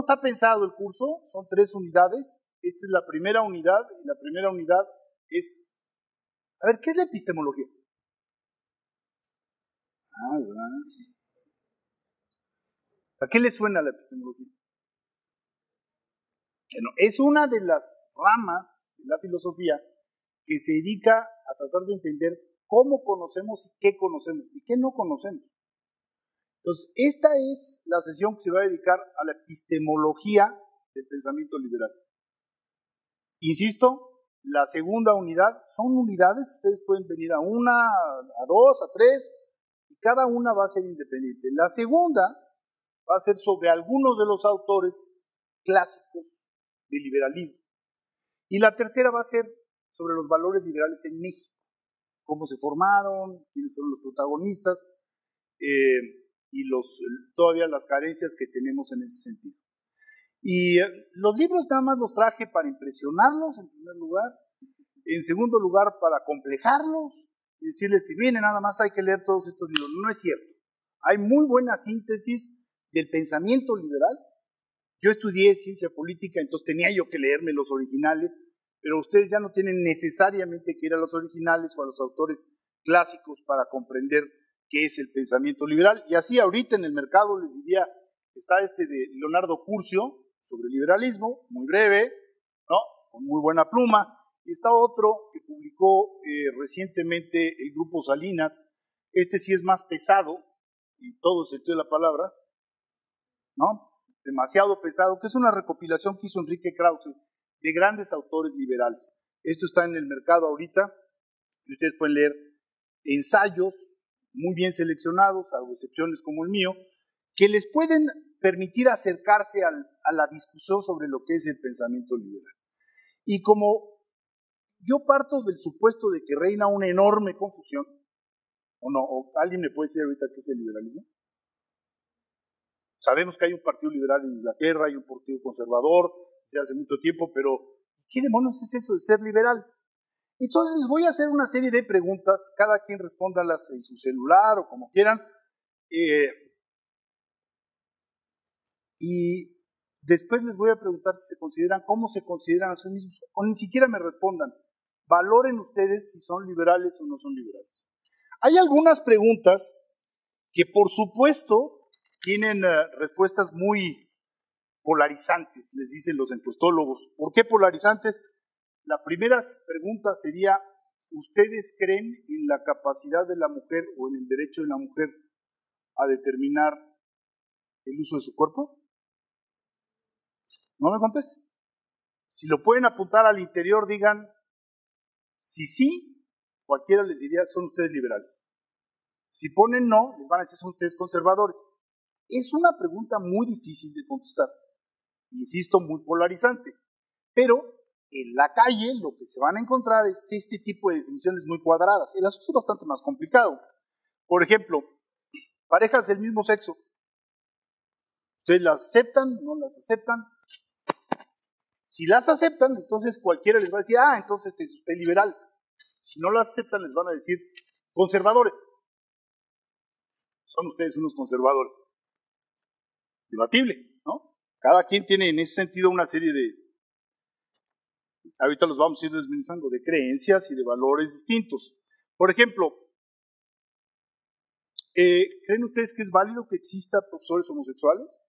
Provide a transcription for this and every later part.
está pensado el curso? Son tres unidades. Esta es la primera unidad y la primera unidad es... A ver, ¿qué es la epistemología? Ah, ¿A qué le suena la epistemología? Bueno, es una de las ramas de la filosofía que se dedica a tratar de entender cómo conocemos y qué conocemos y qué no conocemos. Entonces, esta es la sesión que se va a dedicar a la epistemología del pensamiento liberal. Insisto, la segunda unidad son unidades, ustedes pueden venir a una, a dos, a tres, y cada una va a ser independiente. La segunda va a ser sobre algunos de los autores clásicos del liberalismo. Y la tercera va a ser sobre los valores liberales en México, cómo se formaron, quiénes son los protagonistas. Eh, y los, todavía las carencias que tenemos en ese sentido. Y eh, los libros nada más los traje para impresionarlos, en primer lugar. En segundo lugar, para complejarlos y decirles que viene, nada más hay que leer todos estos libros. No es cierto. Hay muy buena síntesis del pensamiento liberal. Yo estudié ciencia política, entonces tenía yo que leerme los originales, pero ustedes ya no tienen necesariamente que ir a los originales o a los autores clásicos para comprender que es el pensamiento liberal. Y así ahorita en el mercado les diría, está este de Leonardo Curcio sobre liberalismo, muy breve, ¿no? con muy buena pluma. Y está otro que publicó eh, recientemente el grupo Salinas. Este sí es más pesado, en todo sentido de la palabra, ¿no? demasiado pesado, que es una recopilación que hizo Enrique Krause de grandes autores liberales. Esto está en el mercado ahorita y ustedes pueden leer ensayos, muy bien seleccionados, salvo excepciones como el mío, que les pueden permitir acercarse a la discusión sobre lo que es el pensamiento liberal. Y como yo parto del supuesto de que reina una enorme confusión, o no, alguien me puede decir ahorita qué es el liberalismo. Sabemos que hay un partido liberal en Inglaterra, hay un partido conservador, se hace mucho tiempo, pero ¿qué demonios es eso de ser liberal? Entonces les voy a hacer una serie de preguntas, cada quien respóndalas en su celular o como quieran. Eh, y después les voy a preguntar si se consideran, cómo se consideran a sí mismos, o ni siquiera me respondan. Valoren ustedes si son liberales o no son liberales. Hay algunas preguntas que por supuesto tienen eh, respuestas muy polarizantes, les dicen los encuestólogos. ¿Por qué polarizantes? La primera pregunta sería, ¿ustedes creen en la capacidad de la mujer o en el derecho de la mujer a determinar el uso de su cuerpo? No me contesten. Si lo pueden apuntar al interior, digan, si sí, cualquiera les diría, son ustedes liberales. Si ponen no, les van a decir, son ustedes conservadores. Es una pregunta muy difícil de contestar. Insisto, muy polarizante. Pero en la calle lo que se van a encontrar es este tipo de definiciones muy cuadradas. El asunto es bastante más complicado. Por ejemplo, parejas del mismo sexo. Ustedes las aceptan, no las aceptan. Si las aceptan, entonces cualquiera les va a decir, ah, entonces es usted liberal. Si no las aceptan, les van a decir conservadores. Son ustedes unos conservadores. Debatible, ¿no? Cada quien tiene en ese sentido una serie de, ahorita los vamos a ir desmenuzando, de creencias y de valores distintos. Por ejemplo, eh, ¿creen ustedes que es válido que exista profesores homosexuales?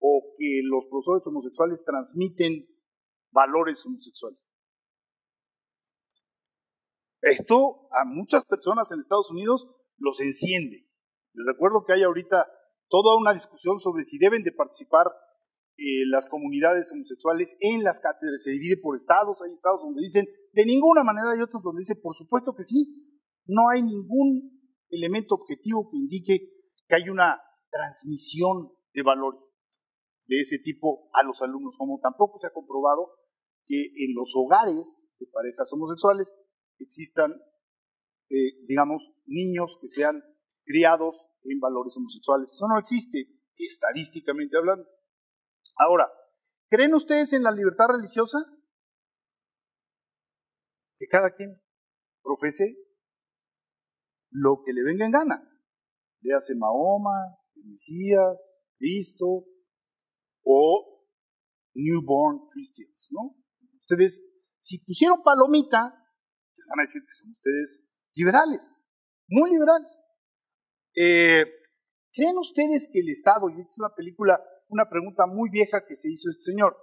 ¿O que los profesores homosexuales transmiten valores homosexuales? Esto a muchas personas en Estados Unidos los enciende. Les recuerdo que hay ahorita toda una discusión sobre si deben de participar eh, las comunidades homosexuales en las cátedras, se divide por estados, hay estados donde dicen de ninguna manera, hay otros donde dicen por supuesto que sí, no hay ningún elemento objetivo que indique que hay una transmisión de valores de ese tipo a los alumnos, como tampoco se ha comprobado que en los hogares de parejas homosexuales existan, eh, digamos, niños que sean criados en valores homosexuales. Eso no existe estadísticamente hablando. Ahora, ¿creen ustedes en la libertad religiosa? Que cada quien profese lo que le venga en gana. Le hace Mahoma, Mesías, Cristo o Newborn Christians, ¿no? Ustedes, si pusieron palomita, les van a decir que son ustedes liberales, muy liberales. Eh, ¿Creen ustedes que el Estado, y esta es una película una pregunta muy vieja que se hizo este señor,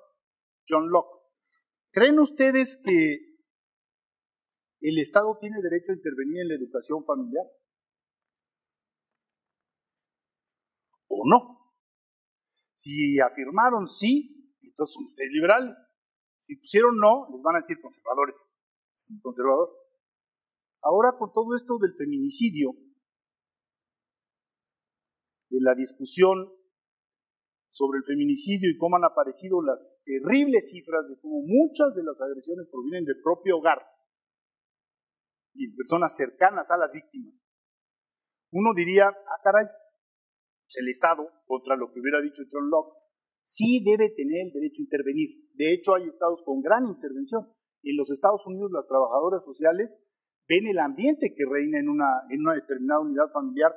John Locke. ¿Creen ustedes que el Estado tiene derecho a intervenir en la educación familiar? ¿O no? Si afirmaron sí, entonces son ustedes liberales. Si pusieron no, les van a decir conservadores. Es un conservador. Ahora con todo esto del feminicidio, de la discusión sobre el feminicidio y cómo han aparecido las terribles cifras de cómo muchas de las agresiones provienen del propio hogar y personas cercanas a las víctimas. Uno diría, ah, caray, pues el Estado, contra lo que hubiera dicho John Locke, sí debe tener el derecho a intervenir. De hecho, hay estados con gran intervención. En los Estados Unidos, las trabajadoras sociales ven el ambiente que reina en una, en una determinada unidad familiar,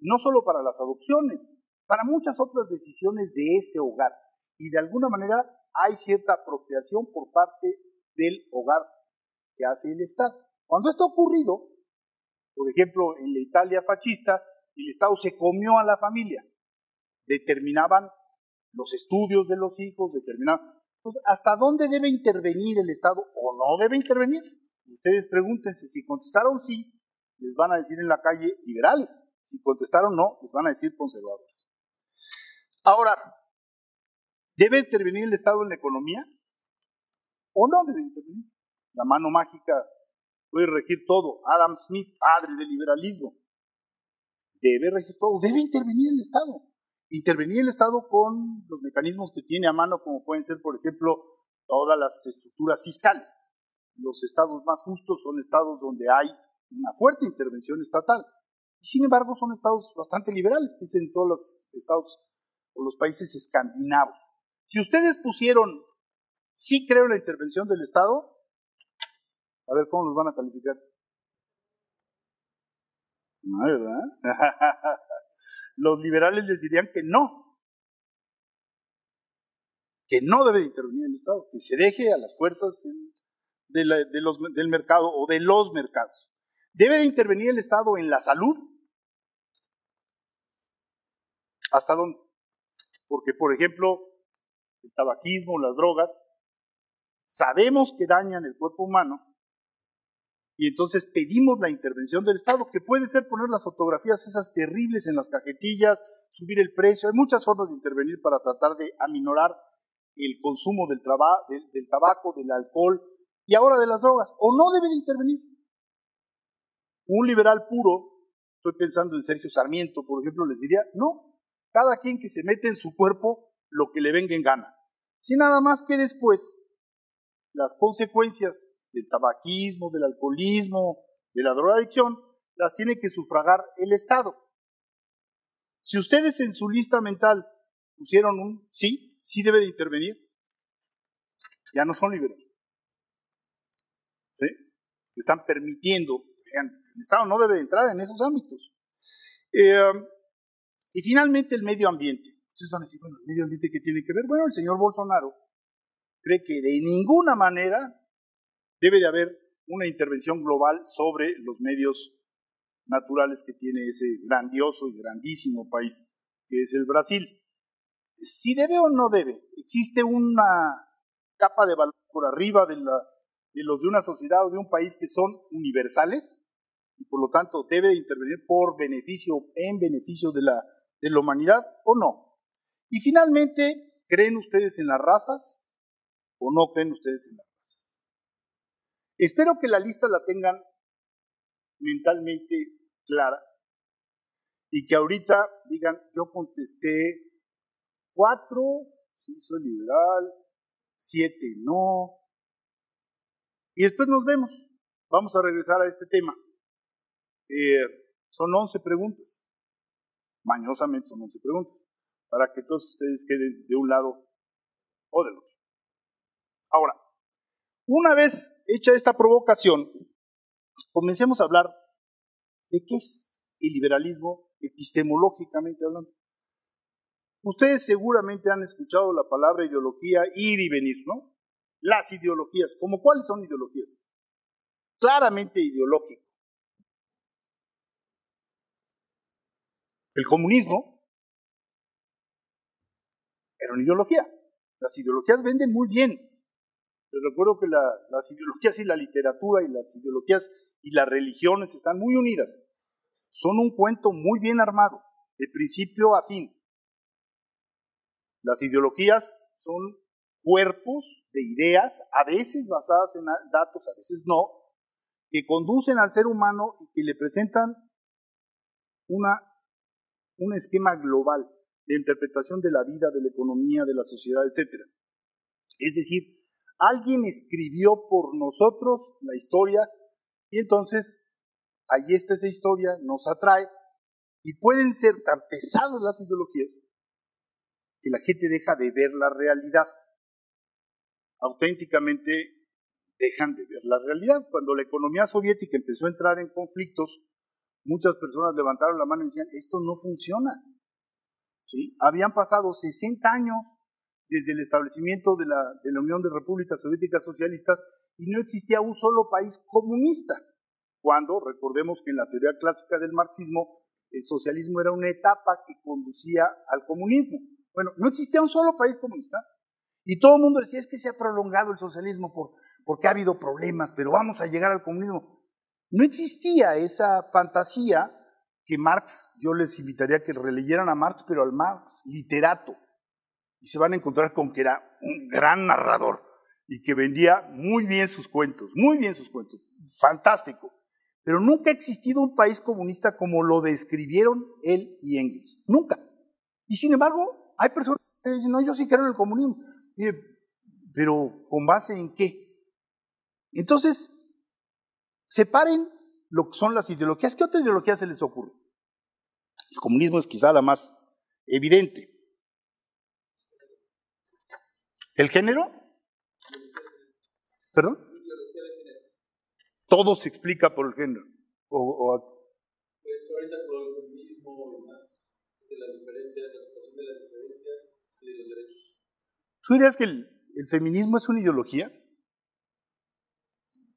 no solo para las adopciones, para muchas otras decisiones de ese hogar. Y de alguna manera hay cierta apropiación por parte del hogar que hace el Estado. Cuando esto ha ocurrido, por ejemplo, en la Italia fascista, el Estado se comió a la familia, determinaban los estudios de los hijos, determinaban... Entonces, ¿hasta dónde debe intervenir el Estado o no debe intervenir? Ustedes pregúntense, si contestaron sí, les van a decir en la calle liberales, si contestaron no, les van a decir conservadores. Ahora, ¿debe intervenir el Estado en la economía? ¿O no debe intervenir? La mano mágica puede regir todo. Adam Smith, padre del liberalismo. Debe regir todo. Debe intervenir el Estado. Intervenir el Estado con los mecanismos que tiene a mano, como pueden ser, por ejemplo, todas las estructuras fiscales. Los estados más justos son estados donde hay una fuerte intervención estatal. y, Sin embargo, son estados bastante liberales. Piensen todos los estados o los países escandinavos. Si ustedes pusieron, sí creo en la intervención del Estado, a ver cómo los van a calificar. No, ¿verdad? los liberales les dirían que no, que no debe intervenir el Estado, que se deje a las fuerzas de del mercado o de los mercados. ¿Debe de intervenir el Estado en la salud? ¿Hasta dónde? porque por ejemplo, el tabaquismo, las drogas, sabemos que dañan el cuerpo humano y entonces pedimos la intervención del Estado, que puede ser poner las fotografías esas terribles en las cajetillas, subir el precio, hay muchas formas de intervenir para tratar de aminorar el consumo del, tabaco, del alcohol y ahora de las drogas, o no debe intervenir. Un liberal puro, estoy pensando en Sergio Sarmiento, por ejemplo, les diría, no, cada quien que se mete en su cuerpo lo que le venga en gana. Si nada más que después las consecuencias del tabaquismo, del alcoholismo, de la drogadicción, las tiene que sufragar el Estado. Si ustedes en su lista mental pusieron un sí, sí debe de intervenir, ya no son libres ¿Sí? Están permitiendo, el Estado no debe entrar en esos ámbitos. Eh, y finalmente el medio ambiente. Ustedes van a decir, bueno, ¿el medio ambiente qué tiene que ver? Bueno, el señor Bolsonaro cree que de ninguna manera debe de haber una intervención global sobre los medios naturales que tiene ese grandioso y grandísimo país que es el Brasil. Si debe o no debe, existe una capa de valor por arriba de, la, de los de una sociedad o de un país que son universales y por lo tanto debe intervenir por beneficio, en beneficio de la de la humanidad o no? Y finalmente, ¿creen ustedes en las razas o no creen ustedes en las razas? Espero que la lista la tengan mentalmente clara y que ahorita digan, yo contesté cuatro, sí, soy liberal, siete, no. Y después nos vemos. Vamos a regresar a este tema. Eh, son 11 preguntas mañosamente son 11 preguntas, para que todos ustedes queden de un lado o del otro. Ahora, una vez hecha esta provocación, comencemos a hablar de qué es el liberalismo epistemológicamente hablando. Ustedes seguramente han escuchado la palabra ideología ir y venir, ¿no? Las ideologías, ¿cómo cuáles son ideologías? Claramente ideológicas El comunismo era una ideología. Las ideologías venden muy bien. Les recuerdo que las ideologías y la literatura y las ideologías y las religiones están muy unidas. Son un cuento muy bien armado, de principio a fin. Las ideologías son cuerpos de ideas, a veces basadas en datos, a veces no, que conducen al ser humano y que le presentan una un esquema global de interpretación de la vida, de la economía, de la sociedad, etc. Es decir, alguien escribió por nosotros la historia y entonces ahí está esa historia, nos atrae y pueden ser tan pesadas las ideologías que la gente deja de ver la realidad. Auténticamente dejan de ver la realidad. Cuando la economía soviética empezó a entrar en conflictos muchas personas levantaron la mano y decían, esto no funciona. ¿Sí? Habían pasado 60 años desde el establecimiento de la, Unión de Repúblicas Soviéticas Socialistas y no existía un solo país comunista, cuando recordemos que en la teoría clásica del marxismo el socialismo era una etapa que conducía al comunismo. Bueno, no existía un solo país comunista y todo el mundo decía es que se ha prolongado el socialismo por, porque ha habido problemas, pero vamos a llegar al comunismo. No existía esa fantasía que Marx, yo les invitaría a que releyeran a Marx, pero al Marx literato. Y se van a encontrar con que era un gran narrador y que vendía muy bien sus cuentos, muy bien sus cuentos, fantástico. Pero nunca ha existido un país comunista como lo describieron él y Engels, nunca. Y sin embargo, hay personas que dicen, no, yo sí creo en el comunismo. Pero ¿con base en qué? Entonces, Separen lo que son las ideologías. ¿Qué otra ideología se les ocurre? El comunismo es quizá la más evidente. ¿El género? ¿Perdón? Todo se explica por el género. O, o pues ahorita por el feminismo y más, de las diferencias, la situación de las diferencias de los derechos. ¿Tú dirías que el feminismo es una ideología?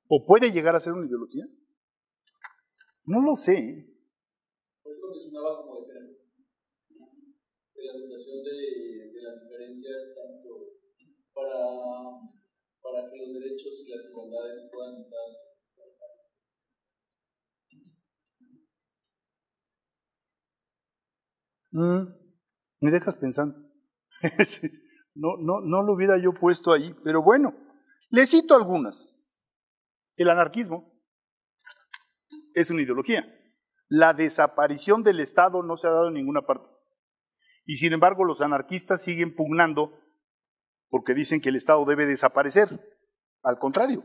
¿O puede llegar a ser una ideología? No lo sé. Por eso mencionaba como de, de la situación de, las diferencias, tanto para, para que los derechos y las igualdades puedan estar. Mm, me dejas pensando. no, no, no lo hubiera yo puesto ahí, pero bueno, le cito algunas. El anarquismo es una ideología. La desaparición del Estado no se ha dado en ninguna parte. Y sin embargo, los anarquistas siguen pugnando porque dicen que el Estado debe desaparecer. Al contrario,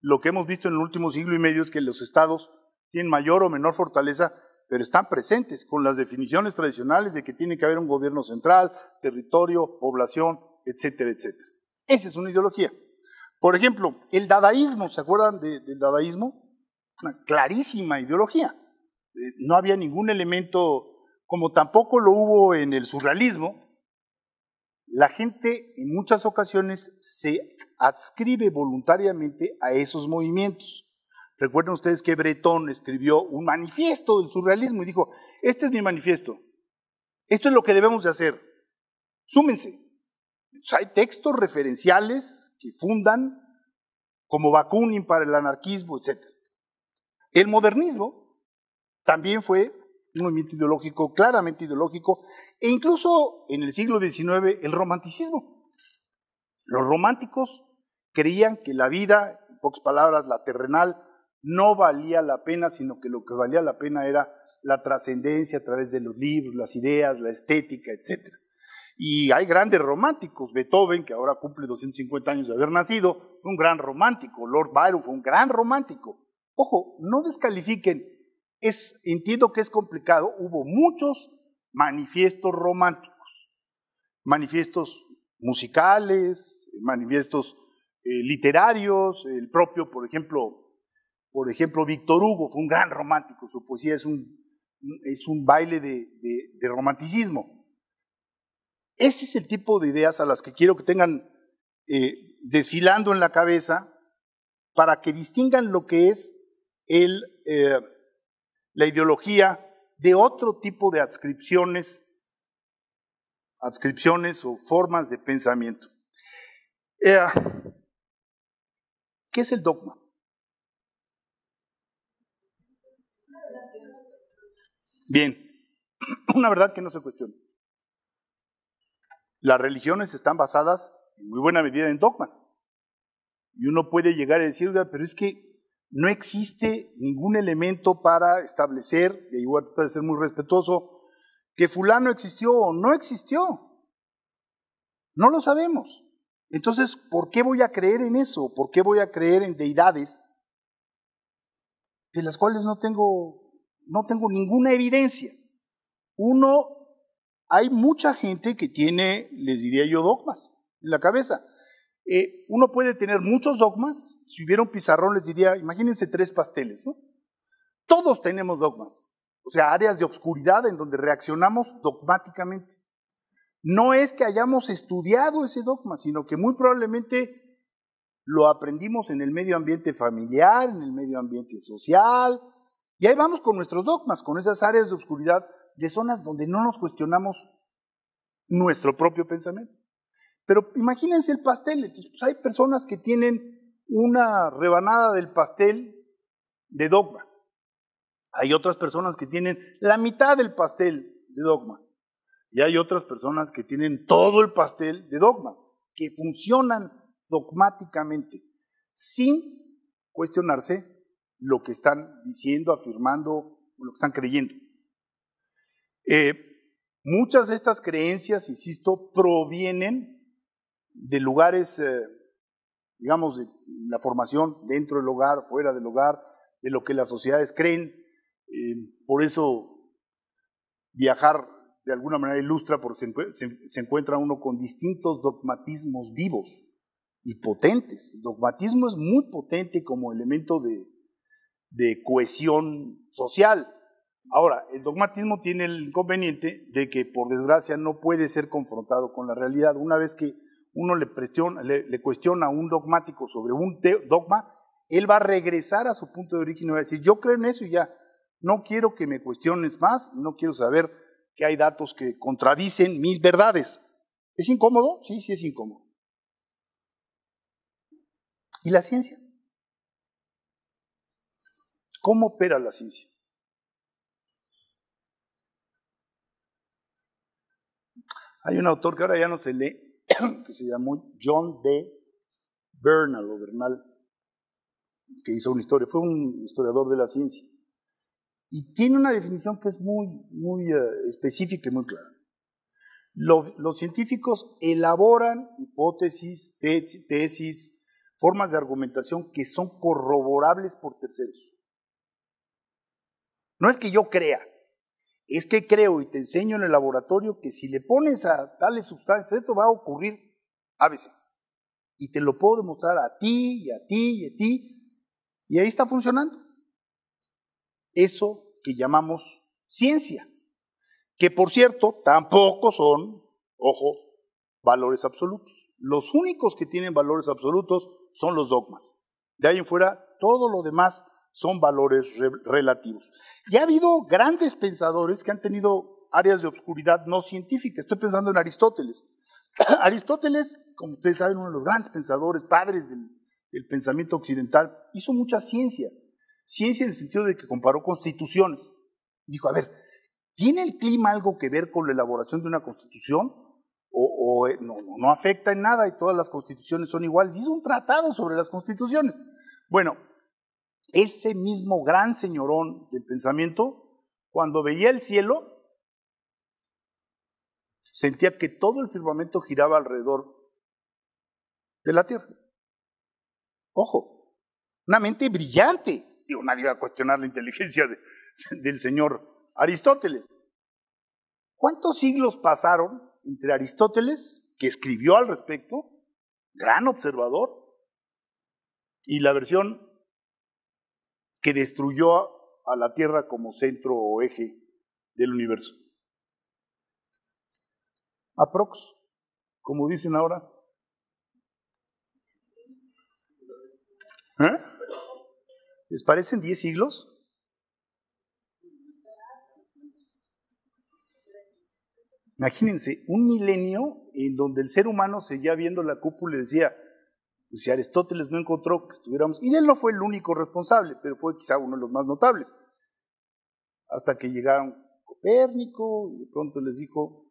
lo que hemos visto en el último siglo y medio es que los Estados tienen mayor o menor fortaleza, pero están presentes con las definiciones tradicionales de que tiene que haber un gobierno central, territorio, población, etcétera, etcétera. Esa es una ideología. Por ejemplo, el dadaísmo, ¿se acuerdan del dadaísmo? Una clarísima ideología. Eh, no había ningún elemento, como tampoco lo hubo en el surrealismo. La gente en muchas ocasiones se adscribe voluntariamente a esos movimientos. Recuerden ustedes que Breton escribió un manifiesto del surrealismo y dijo, este es mi manifiesto, esto es lo que debemos de hacer, súmense, hay textos referenciales que fundan como Bakunin para el anarquismo, etc. El modernismo también fue un movimiento ideológico, claramente ideológico, e incluso en el siglo XIX el romanticismo. Los románticos creían que la vida, en pocas palabras, la terrenal, no valía la pena, sino que lo que valía la pena era la trascendencia a través de los libros, las ideas, la estética, etc. Y hay grandes románticos. Beethoven, que ahora cumple 250 años de haber nacido, fue un gran romántico. Lord Byron fue un gran romántico. Ojo, no descalifiquen. entiendo que es complicado. Hubo muchos manifiestos románticos. Manifiestos musicales, manifiestos eh, literarios. El propio, por ejemplo, por ejemplo, Víctor Hugo fue un gran romántico. Su poesía es un, es un baile de romanticismo. Ese es el tipo de ideas a las que quiero que tengan eh, desfilando en la cabeza para que distingan lo que es eh, la ideología de otro tipo de adscripciones, adscripciones o formas de pensamiento. Eh, ¿Qué es el dogma? Bien, una verdad que no se cuestiona. Las religiones están basadas en muy buena medida en dogmas. Y uno puede llegar a decir, pero es que no existe ningún elemento para establecer, y ahí voy a tratar de ser muy respetuoso, que fulano existió o no existió. No lo sabemos. Entonces, ¿por qué voy a creer en eso? ¿Por qué voy a creer en deidades de las cuales no tengo, no tengo ninguna evidencia? Uno hay mucha gente que tiene, les diría yo, dogmas en la cabeza. Eh, uno puede tener muchos dogmas. Si hubiera un pizarrón, les diría, imagínense tres pasteles, ¿no? Todos tenemos dogmas, o sea, áreas de obscuridad en donde reaccionamos dogmáticamente. No es que hayamos estudiado ese dogma, sino que muy probablemente lo aprendimos en el medio ambiente familiar, en el medio ambiente social, y ahí vamos con nuestros dogmas, con esas áreas de obscuridad de zonas donde no nos cuestionamos nuestro propio pensamiento. Pero imagínense el pastel, pues, hay personas que tienen una rebanada del pastel de dogma. Hay otras personas que tienen la mitad del pastel de dogma. Y hay otras personas que tienen todo el pastel de dogmas, que funcionan dogmáticamente, sin cuestionarse lo que están diciendo, afirmando, o lo que están creyendo. Eh, muchas de estas creencias, insisto, provienen de lugares, eh, digamos, de la formación dentro del hogar, fuera del hogar, de lo que las sociedades creen. Eh, por eso viajar de alguna manera ilustra porque se, encuentra uno con distintos dogmatismos vivos y potentes. El dogmatismo es muy potente como elemento de cohesión social. Ahora, el dogmatismo tiene el inconveniente de que, por desgracia, no puede ser confrontado con la realidad. Una vez que uno le, cuestiona a un dogmático sobre un dogma, él va a regresar a su punto de origen y va a decir, yo creo en eso y ya, no quiero que me cuestiones más, no quiero saber que hay datos que contradicen mis verdades. ¿Es incómodo? Sí, sí es incómodo. ¿Y la ciencia? ¿Cómo opera la ciencia? Hay un autor que ahora ya no se lee, que se llamó John D. Bernal o Bernal, que hizo una historia, fue un historiador de la ciencia. Y tiene una definición que es muy, muy eh, específica y muy clara. Los, científicos elaboran hipótesis, tesis, formas de argumentación que son corroborables por terceros. No es que yo crea, es que creo y te enseño en el laboratorio que si le pones a tales sustancias, esto va a ocurrir veces. Y te lo puedo demostrar a ti y a ti y a ti. Y ahí está funcionando. Eso que llamamos ciencia. Que por cierto, tampoco son, ojo, valores absolutos. Los únicos que tienen valores absolutos son los dogmas. De ahí en fuera, todo lo demás son valores relativos. Y ha habido grandes pensadores que han tenido áreas de obscuridad no científica. Estoy pensando en Aristóteles. Aristóteles, como ustedes saben, uno de los grandes pensadores, padres del, pensamiento occidental, hizo mucha ciencia. Ciencia en el sentido de que comparó constituciones. Dijo, a ver, ¿tiene el clima algo que ver con la elaboración de una constitución? O, eh, no, afecta en nada y todas las constituciones son iguales. Hizo un tratado sobre las constituciones. Bueno, ese mismo gran señorón del pensamiento, cuando veía el cielo, sentía que todo el firmamento giraba alrededor de la tierra. Ojo, una mente brillante. Digo, nadie va a cuestionar la inteligencia del señor Aristóteles. ¿Cuántos siglos pasaron entre Aristóteles, que escribió al respecto, gran observador, y la versión que destruyó a la Tierra como centro o eje del universo. Aprox, como dicen ahora. ¿Eh? ¿Les parecen 10 siglos? Imagínense, un milenio en donde el ser humano seguía viendo la cúpula y decía, si Aristóteles no encontró que estuviéramos, y él no fue el único responsable, pero fue quizá uno de los más notables. Hasta que llegaron Copérnico y de pronto les dijo,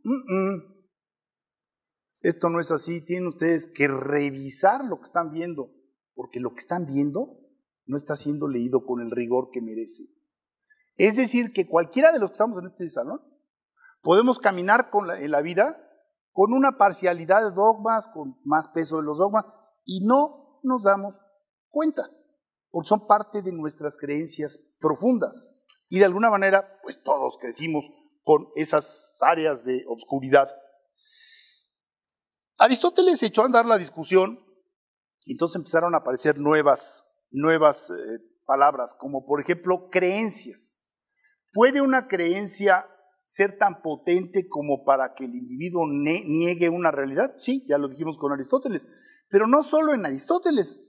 esto no es así, tienen ustedes que revisar lo que están viendo, porque lo que están viendo no está siendo leído con el rigor que merece. Es decir, que cualquiera de los que estamos en este salón podemos caminar con en la vida con una parcialidad de dogmas, con más peso de los dogmas, y no nos damos cuenta, porque son parte de nuestras creencias profundas. Y de alguna manera, pues todos crecimos con esas áreas de obscuridad. Aristóteles echó a andar la discusión y entonces empezaron a aparecer nuevas, nuevas eh, palabras, como por ejemplo creencias. ¿Puede una creencia ser tan potente como para que el individuo niegue una realidad? Sí, ya lo dijimos con Aristóteles. Pero no solo en Aristóteles.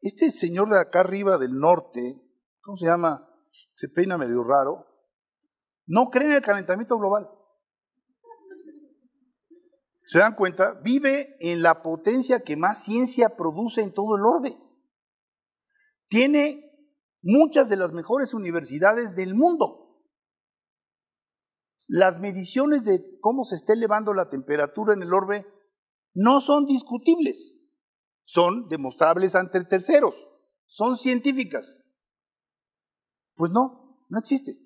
Este señor de acá arriba del norte, ¿cómo se llama? Se peina medio raro. No cree en el calentamiento global. ¿Se dan cuenta? Vive en la potencia que más ciencia produce en todo el orbe. Tiene muchas de las mejores universidades del mundo. Las mediciones de cómo se está elevando la temperatura en el orbe no son discutibles son demostrables ante terceros, son científicas. Pues no, no existe.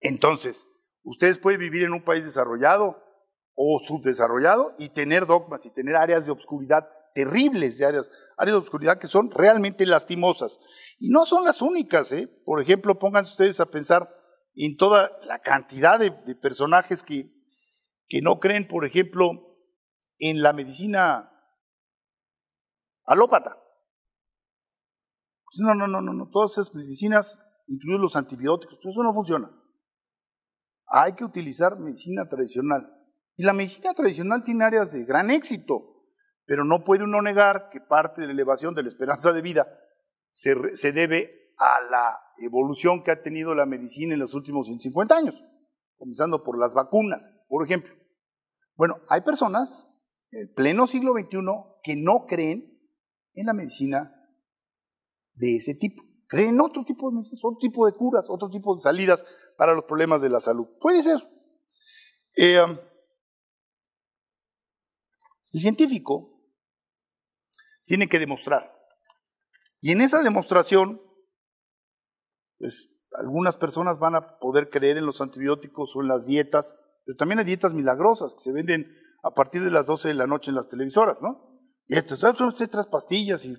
Entonces, ustedes pueden vivir en un país desarrollado o subdesarrollado y tener dogmas y tener áreas de obscuridad terribles de áreas, áreas de obscuridad que son realmente lastimosas. Y no son las únicas, ¿eh? Por ejemplo, pónganse ustedes a pensar en toda la cantidad de, personajes que, que no creen, por ejemplo, en la medicina alópata. Pues no, no, no, no, no, todas esas medicinas, incluidos los antibióticos, eso no funciona. Hay que utilizar medicina tradicional. Y la medicina tradicional tiene áreas de gran éxito, pero no puede uno negar que parte de la elevación de la esperanza de vida se, se debe a la evolución que ha tenido la medicina en los últimos 150 años, comenzando por las vacunas, por ejemplo. Bueno, hay personas el pleno siglo XXI que no creen en la medicina de ese tipo. Creen otro tipo de medicinas, otro tipo de curas, otro tipo de salidas para los problemas de la salud. Puede ser. Eh, um, el científico tiene que demostrar. Y en esa demostración, pues algunas personas van a poder creer en los antibióticos o en las dietas, pero también hay dietas milagrosas que se venden a partir de las 12 de la noche en las televisoras, ¿no? Y entonces, son ah, ustedes pastillas y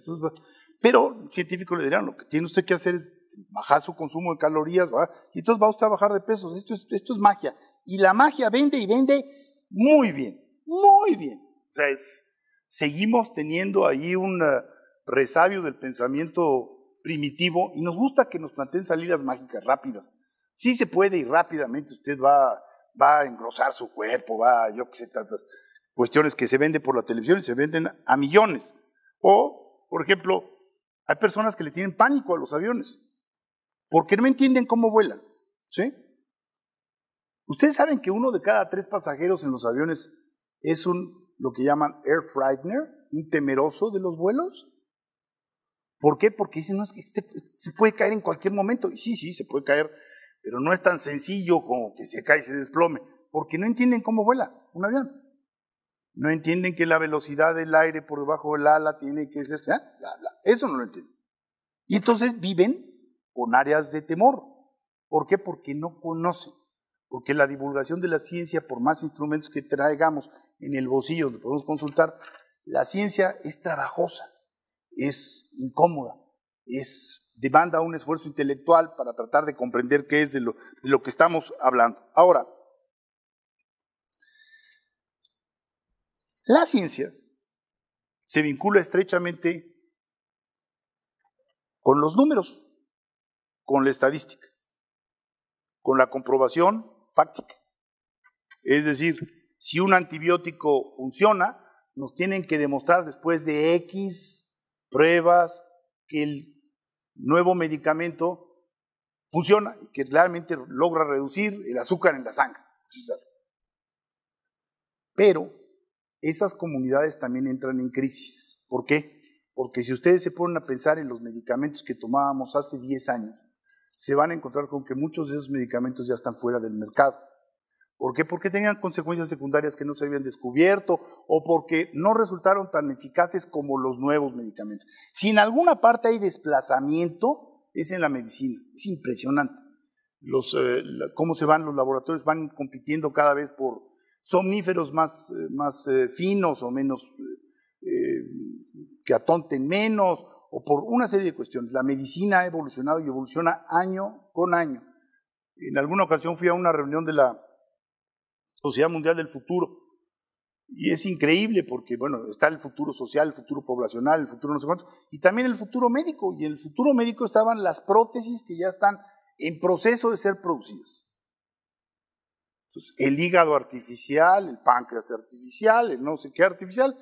pero científicos le dirán, lo que tiene usted que hacer es bajar su consumo de calorías, y entonces va usted a bajar de pesos, esto es, esto es magia. Y la magia vende y vende muy bien, muy bien. O sea, seguimos teniendo ahí un eh, resabio del pensamiento primitivo y nos gusta que nos planteen salidas mágicas rápidas. Sí se puede y rápidamente usted va va a engrosar su cuerpo, va, a, yo qué sé, tantas cuestiones que se venden por la televisión y se venden a millones. O, por ejemplo, hay personas que le tienen pánico a los aviones porque no entienden cómo vuelan. ¿Sí? Ustedes saben que uno de cada tres pasajeros en los aviones es un, lo que llaman air frightener, un temeroso de los vuelos. ¿Por qué? Porque dicen, no, es que este, se puede caer en cualquier momento. Y sí, sí, se puede caer pero no es tan sencillo como que se cae y se desplome, porque no entienden cómo vuela un avión. No entienden que la velocidad del aire por debajo del ala tiene que ser... ¿eh? Eso no lo entienden. Y entonces viven con áreas de temor. ¿Por qué? Porque no conocen. Porque la divulgación de la ciencia, por más instrumentos que traigamos en el bolsillo donde podemos consultar, la ciencia es trabajosa, es incómoda, es demanda un esfuerzo intelectual para tratar de comprender qué es de lo, de lo que estamos hablando. Ahora, la ciencia se vincula estrechamente con los números, con la estadística, con la comprobación fáctica. Es decir, si un antibiótico funciona, nos tienen que demostrar después de X pruebas que el nuevo medicamento funciona y que realmente logra reducir el azúcar en la sangre. Pero esas comunidades también entran en crisis. ¿Por qué? Porque si ustedes se ponen a pensar en los medicamentos que tomábamos hace 10 años, se van a encontrar con que muchos de esos medicamentos ya están fuera del mercado. ¿Por qué? Porque tenían consecuencias secundarias que no se habían descubierto o porque no resultaron tan eficaces como los nuevos medicamentos. Si en alguna parte hay desplazamiento, es en la medicina. Es impresionante. Los, eh, cómo se van los laboratorios, van compitiendo cada vez por somníferos más, eh, más eh, finos o menos, que atonten menos, o por una serie de cuestiones. La medicina ha evolucionado y evoluciona año con año. En alguna ocasión fui a una reunión de la Sociedad Mundial del Futuro. Y es increíble porque, bueno, está el futuro social, el futuro poblacional, el futuro no sé cuántos, y también el futuro médico. Y en el futuro médico estaban las prótesis que ya están en proceso de ser producidas. Entonces, el hígado artificial, el páncreas artificial, el no sé qué artificial,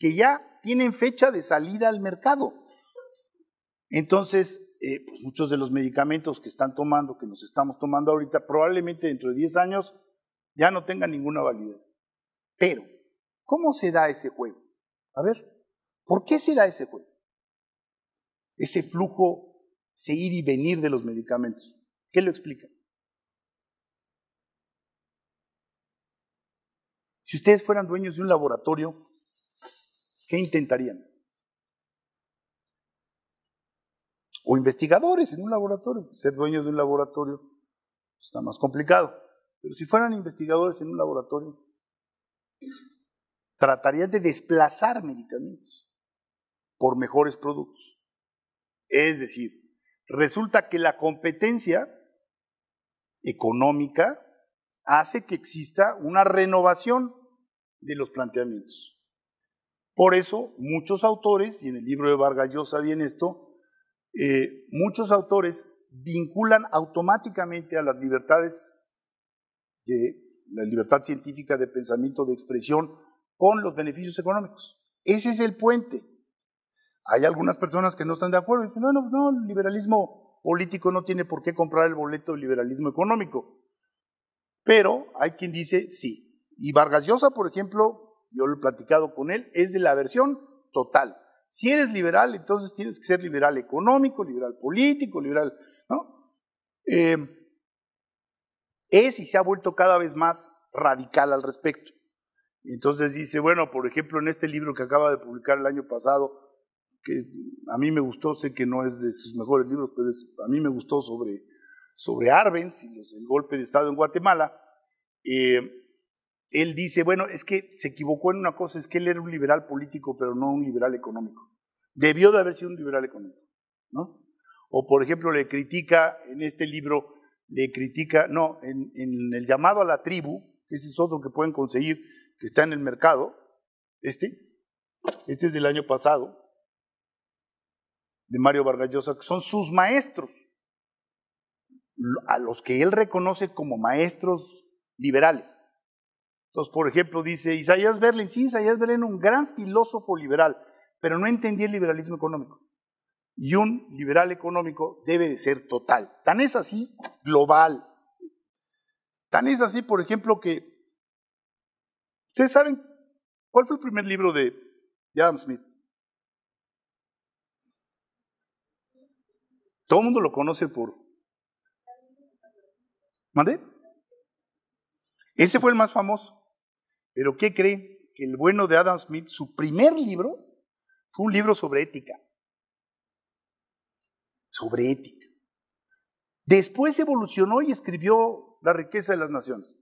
que ya tienen fecha de salida al mercado. Entonces, eh, pues, muchos de los medicamentos que están tomando, que nos estamos tomando ahorita, probablemente dentro de 10 años ya no tenga ninguna validez. Pero, ¿cómo se da ese juego? A ver, ¿por qué se da ese juego? Ese flujo, ese ir y venir de los medicamentos. ¿Qué lo explica? Si ustedes fueran dueños de un laboratorio, ¿qué intentarían? O investigadores en un laboratorio. Ser dueños de un laboratorio está más complicado. Pero si fueran investigadores en un laboratorio, tratarían de desplazar medicamentos por mejores productos. Es decir, resulta que la competencia económica hace que exista una renovación de los planteamientos. Por eso muchos autores, y en el libro de Vargas yo sabía esto, eh, muchos autores vinculan automáticamente a las libertades de la libertad científica de pensamiento, de expresión, con los beneficios económicos. Ese es el puente. Hay algunas personas que no están de acuerdo, y dicen, no, no, pues no, el liberalismo político no tiene por qué comprar el boleto del liberalismo económico. Pero hay quien dice sí. Y Vargas Llosa, por ejemplo, yo lo he platicado con él, es de la versión total. Si eres liberal, entonces tienes que ser liberal económico, liberal político, liberal, ¿no? Eh, es y se ha vuelto cada vez más radical al respecto. Entonces dice, bueno, por ejemplo, en este libro que acaba de publicar el año pasado, que a mí me gustó, sé que no es de sus mejores libros, pero a mí me gustó sobre, sobre Arbenz y el golpe de Estado en Guatemala, eh, él dice, bueno, es que se equivocó en una cosa, es que él era un liberal político, pero no un liberal económico. Debió de haber sido un liberal económico, ¿no? O, por ejemplo, le critica en este libro le critica, no, en, el llamado a la tribu, ese es otro que pueden conseguir, que está en el mercado, este, este es del año pasado, de Mario Vargas Llosa, que son sus maestros, a los que él reconoce como maestros liberales. Entonces, por ejemplo, dice Isaías Berlin, sí, Isaías Berlin, un gran filósofo liberal, pero no entendía el liberalismo económico y un liberal económico debe de ser total. Tan es así global. Tan es así, por ejemplo, que ustedes saben cuál fue el primer libro de, Adam Smith. Todo el mundo lo conoce por... ¿Mande? Ese fue el más famoso. Pero ¿qué cree? Que el bueno de Adam Smith, su primer libro, fue un libro sobre ética sobre ética. Después evolucionó y escribió La riqueza de las naciones.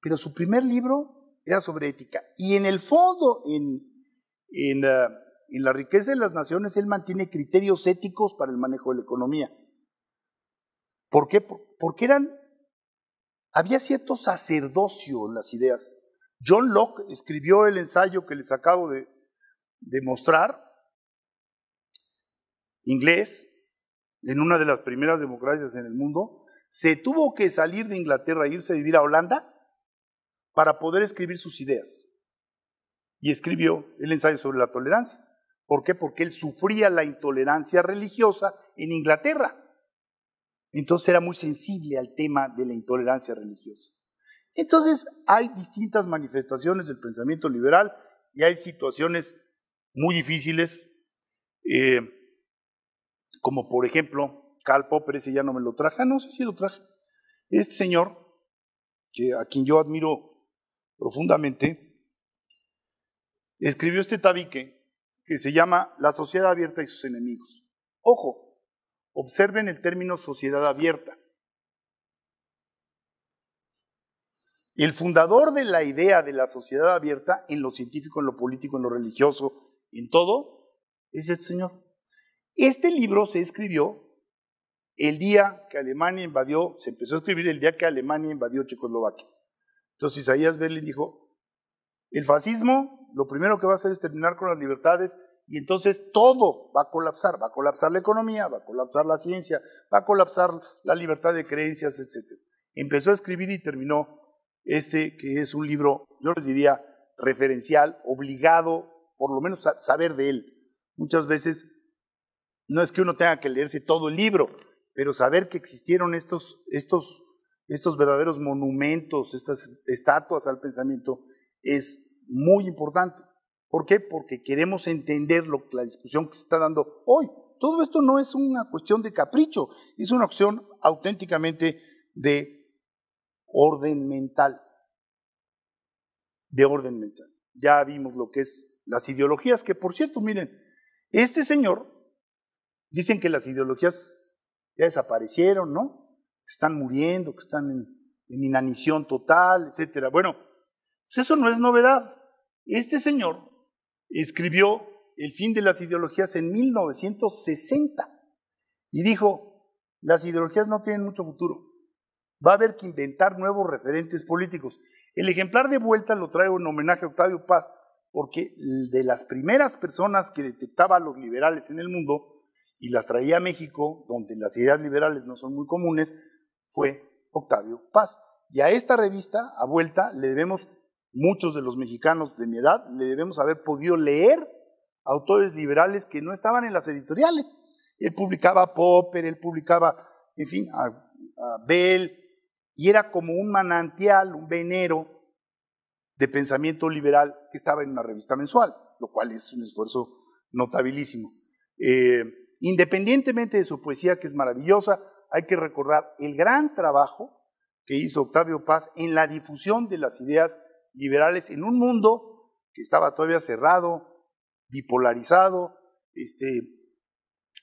Pero su primer libro era sobre ética. Y en el fondo, en, en, eh, La riqueza de las naciones, él mantiene criterios éticos para el manejo de la economía. ¿Por qué? Porque eran, había cierto sacerdocio en las ideas. John Locke escribió el ensayo que les acabo de, de mostrar, inglés, en una de las primeras democracias en el mundo, se tuvo que salir de Inglaterra e irse a vivir a Holanda para poder escribir sus ideas. Y escribió el ensayo sobre la tolerancia. ¿Por qué? Porque él sufría la intolerancia religiosa en Inglaterra. Entonces era muy sensible al tema de la intolerancia religiosa. Entonces hay distintas manifestaciones del pensamiento liberal y hay situaciones muy difíciles. Eh, como por ejemplo Karl Popper, ese ya no me lo traje, ah, no sé si lo traje. Este señor, que, a quien yo admiro profundamente, escribió este tabique que se llama La sociedad abierta y sus enemigos. Ojo, observen el término sociedad abierta. El fundador de la idea de la sociedad abierta en lo científico, en lo político, en lo religioso, en todo, es este señor. Este libro se escribió el día que Alemania invadió, se empezó a escribir el día que Alemania invadió Checoslovaquia. Entonces Isaías Berlin dijo, el fascismo lo primero que va a hacer es terminar con las libertades y entonces todo va a colapsar, va a colapsar la economía, va a colapsar la ciencia, va a colapsar la libertad de creencias, etc. Empezó a escribir y terminó este que es un libro, yo les diría, referencial, obligado, por lo menos a saber de él. Muchas veces no es que uno tenga que leerse todo el libro, pero saber que existieron estos, estos, estos verdaderos monumentos, estas estatuas al pensamiento, es muy importante. ¿Por qué? Porque queremos entender lo, la discusión que se está dando hoy. Todo esto no es una cuestión de capricho, es una opción auténticamente de orden mental. De orden mental. Ya vimos lo que es las ideologías, que por cierto, miren, este señor Dicen que las ideologías ya desaparecieron, ¿no? Que están muriendo, que están en, inanición total, etcétera. Bueno, pues eso no es novedad. Este señor escribió El fin de las ideologías en 1960 y dijo, las ideologías no tienen mucho futuro. Va a haber que inventar nuevos referentes políticos. El ejemplar de vuelta lo traigo en homenaje a Octavio Paz, porque de las primeras personas que detectaba a los liberales en el mundo y las traía a México, donde las ideas liberales no son muy comunes, fue Octavio Paz. Y a esta revista, a vuelta, le debemos, muchos de los mexicanos de mi edad, le debemos haber podido leer autores liberales que no estaban en las editoriales. Él publicaba a Popper, él publicaba, en fin, a, Bell, y era como un manantial, un venero de pensamiento liberal que estaba en una revista mensual, lo cual es un esfuerzo notabilísimo. Eh, Independientemente de su poesía, que es maravillosa, hay que recordar el gran trabajo que hizo Octavio Paz en la difusión de las ideas liberales en un mundo que estaba todavía cerrado, bipolarizado, este,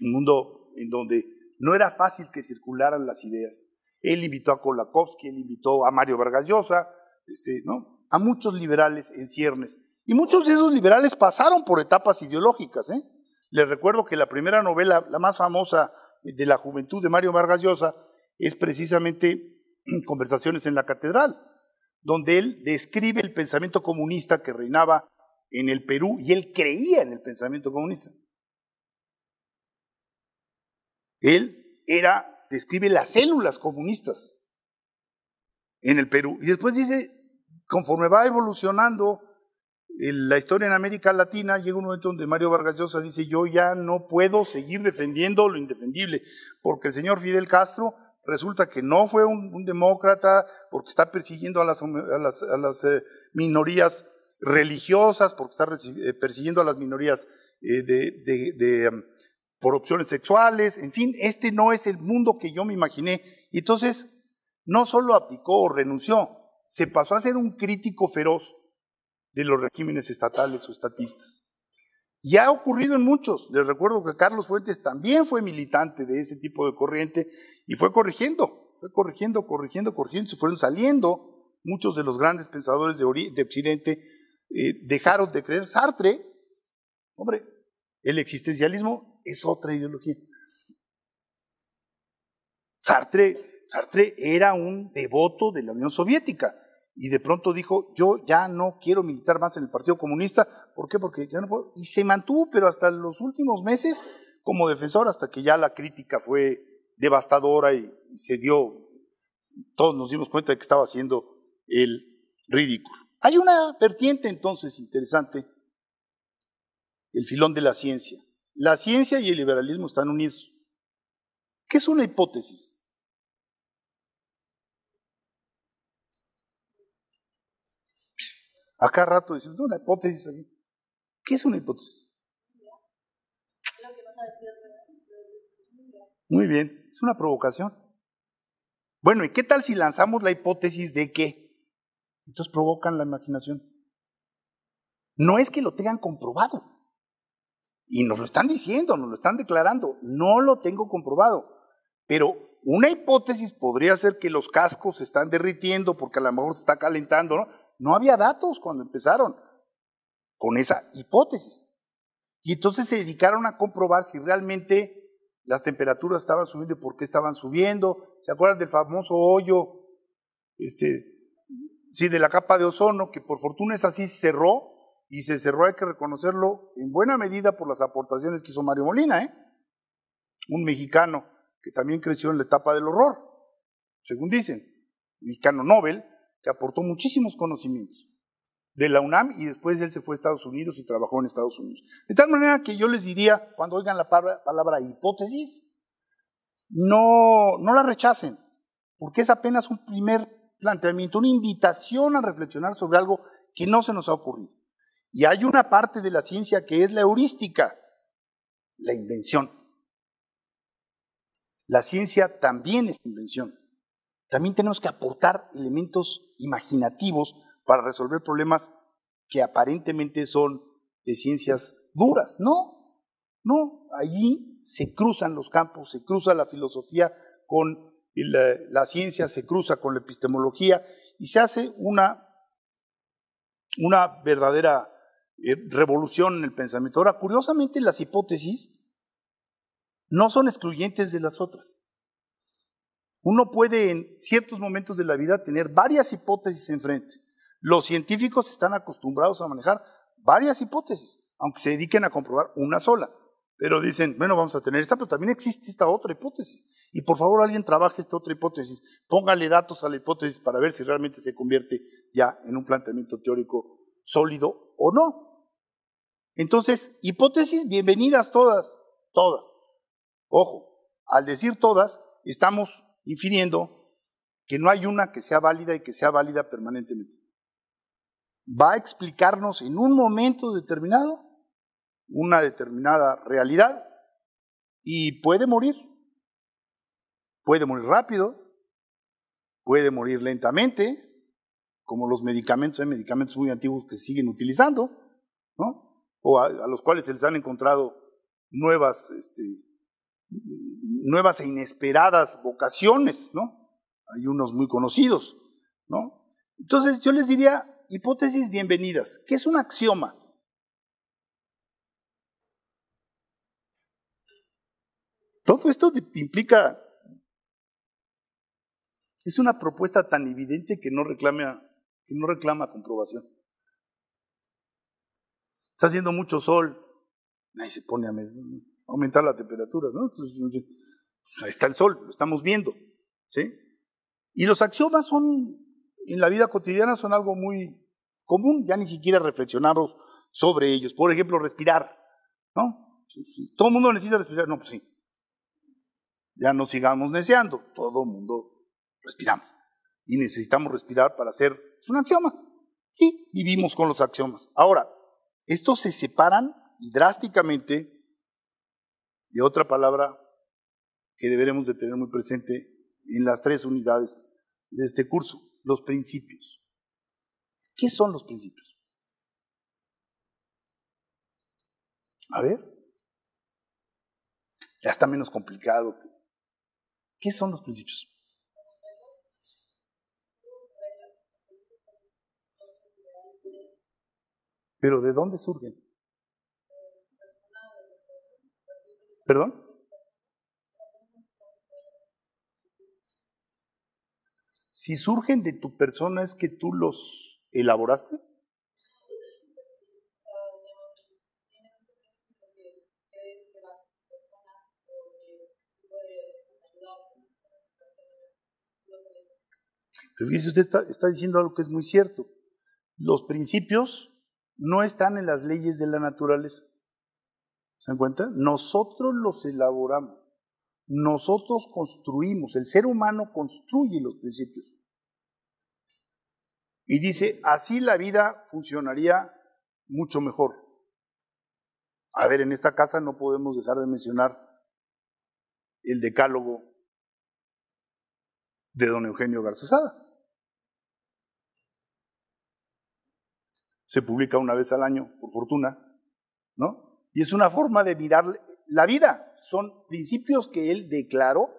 un mundo en donde no era fácil que circularan las ideas. Él invitó a Kolakowski, él invitó a Mario Vargas este, ¿no? a muchos liberales en ciernes. Y muchos de esos liberales pasaron por etapas ideológicas. ¿eh? Les recuerdo que la primera novela, la más famosa de la juventud de Mario Vargas Llosa, es precisamente Conversaciones en la Catedral, donde él describe el pensamiento comunista que reinaba en el Perú y él creía en el pensamiento comunista. Él era, describe las células comunistas en el Perú. Y después dice, conforme va evolucionando eh, la historia en América Latina llega un momento donde Mario Vargas Llosa dice, yo ya no puedo seguir defendiendo lo indefendible, porque el señor Fidel Castro resulta que no fue un, demócrata, porque está persiguiendo a las, a las, eh, minorías religiosas, porque está eh, persiguiendo a las minorías de, um, por opciones sexuales, en fin, este no es el mundo que yo me imaginé. Y entonces, no solo abdicó o renunció, se pasó a ser un crítico feroz de los regímenes estatales o estatistas. Y ha ocurrido en muchos. Les recuerdo que Carlos Fuentes también fue militante de ese tipo de corriente y fue corrigiendo, fue corrigiendo, corrigiendo, corrigiendo. Se fueron saliendo muchos de los grandes pensadores de, Occidente. Eh, dejaron de creer Sartre. Hombre, el existencialismo es otra ideología. Sartre, Sartre era un devoto de la Unión Soviética y de pronto dijo, yo ya no quiero militar más en el Partido Comunista, ¿por qué? Porque ya no puedo, y se mantuvo, pero hasta los últimos meses como defensor, hasta que ya la crítica fue devastadora y, se dio, todos nos dimos cuenta de que estaba haciendo el ridículo. Hay una vertiente entonces interesante, el filón de la ciencia. La ciencia y el liberalismo están unidos. ¿Qué es una hipótesis? Acá rato es una hipótesis ¿Qué es una hipótesis? Muy bien, es una provocación. Bueno, ¿y qué tal si lanzamos la hipótesis de que? Entonces provocan la imaginación. No es que lo tengan comprobado. Y nos lo están diciendo, nos lo están declarando. No lo tengo comprobado. Pero una hipótesis podría ser que los cascos se están derritiendo porque a lo mejor se está calentando, ¿no? No había datos cuando empezaron con esa hipótesis. Y entonces se dedicaron a comprobar si realmente las temperaturas estaban subiendo y por qué estaban subiendo. ¿Se acuerdan del famoso hoyo? Este, sí, de la capa de ozono, que por fortuna es así, cerró, y se cerró, hay que reconocerlo, en buena medida por las aportaciones que hizo Mario Molina, ¿eh? un mexicano que también creció en la etapa del horror, según dicen, mexicano Nobel, que aportó muchísimos conocimientos de la UNAM y después él se fue a Estados Unidos y trabajó en Estados Unidos. De tal manera que yo les diría, cuando oigan la palabra, hipótesis, no, no la rechacen, porque es apenas un primer planteamiento, una invitación a reflexionar sobre algo que no se nos ha ocurrido. Y hay una parte de la ciencia que es la heurística, la invención. La ciencia también es invención también tenemos que aportar elementos imaginativos para resolver problemas que aparentemente son de ciencias duras. No, no, allí se cruzan los campos, se cruza la filosofía con eh, la, ciencia, se cruza con la epistemología y se hace una, una verdadera eh, revolución en el pensamiento. Ahora, curiosamente, las hipótesis no son excluyentes de las otras. Uno puede en ciertos momentos de la vida tener varias hipótesis enfrente. Los científicos están acostumbrados a manejar varias hipótesis, aunque se dediquen a comprobar una sola. Pero dicen, bueno, vamos a tener esta, pero también existe esta otra hipótesis. Y por favor alguien trabaje esta otra hipótesis, póngale datos a la hipótesis para ver si realmente se convierte ya en un planteamiento teórico sólido o no. Entonces, hipótesis, bienvenidas todas, todas. Ojo, al decir todas, estamos infiriendo que no hay una que sea válida y que sea válida permanentemente. Va a explicarnos en un momento determinado una determinada realidad y puede morir. Puede morir rápido, puede morir lentamente, como los medicamentos, hay medicamentos muy antiguos que siguen utilizando, ¿no? o a, a los cuales se les han encontrado nuevas este, nuevas e inesperadas vocaciones, ¿no? Hay unos muy conocidos, ¿no? Entonces yo les diría hipótesis bienvenidas. ¿Qué es un axioma? Todo esto implica... Es una propuesta tan evidente que no, reclama, que no reclama comprobación. Está haciendo mucho sol. Nadie se pone a medir aumentar la temperatura, ¿no? Entonces, pues, ahí está el sol, lo estamos viendo, ¿sí? Y los axiomas son, en la vida cotidiana, son algo muy común, ya ni siquiera reflexionamos sobre ellos. Por ejemplo, respirar, ¿no? Todo el mundo necesita respirar, no, pues sí. Ya no sigamos deseando, todo el mundo respiramos. Y necesitamos respirar para hacer, es un axioma. Y vivimos con los axiomas. Ahora, estos se separan y drásticamente y otra palabra que deberemos de tener muy presente en las tres unidades de este curso, los principios. ¿Qué son los principios? A ver, ya está menos complicado. ¿Qué son los principios? Pero ¿de dónde surgen? ¿Perdón? Si surgen de tu persona es que tú los elaboraste. Pero pues fíjese, usted está, está, diciendo algo que es muy cierto. Los principios no están en las leyes de la naturaleza. ¿Se dan Nosotros los elaboramos. Nosotros construimos. El ser humano construye los principios. Y dice, así la vida funcionaría mucho mejor. A ver, en esta casa no podemos dejar de mencionar el decálogo de don Eugenio Garcesada. Se publica una vez al año, por fortuna, ¿no? Y es una forma de mirar la vida. Son principios que él declaró.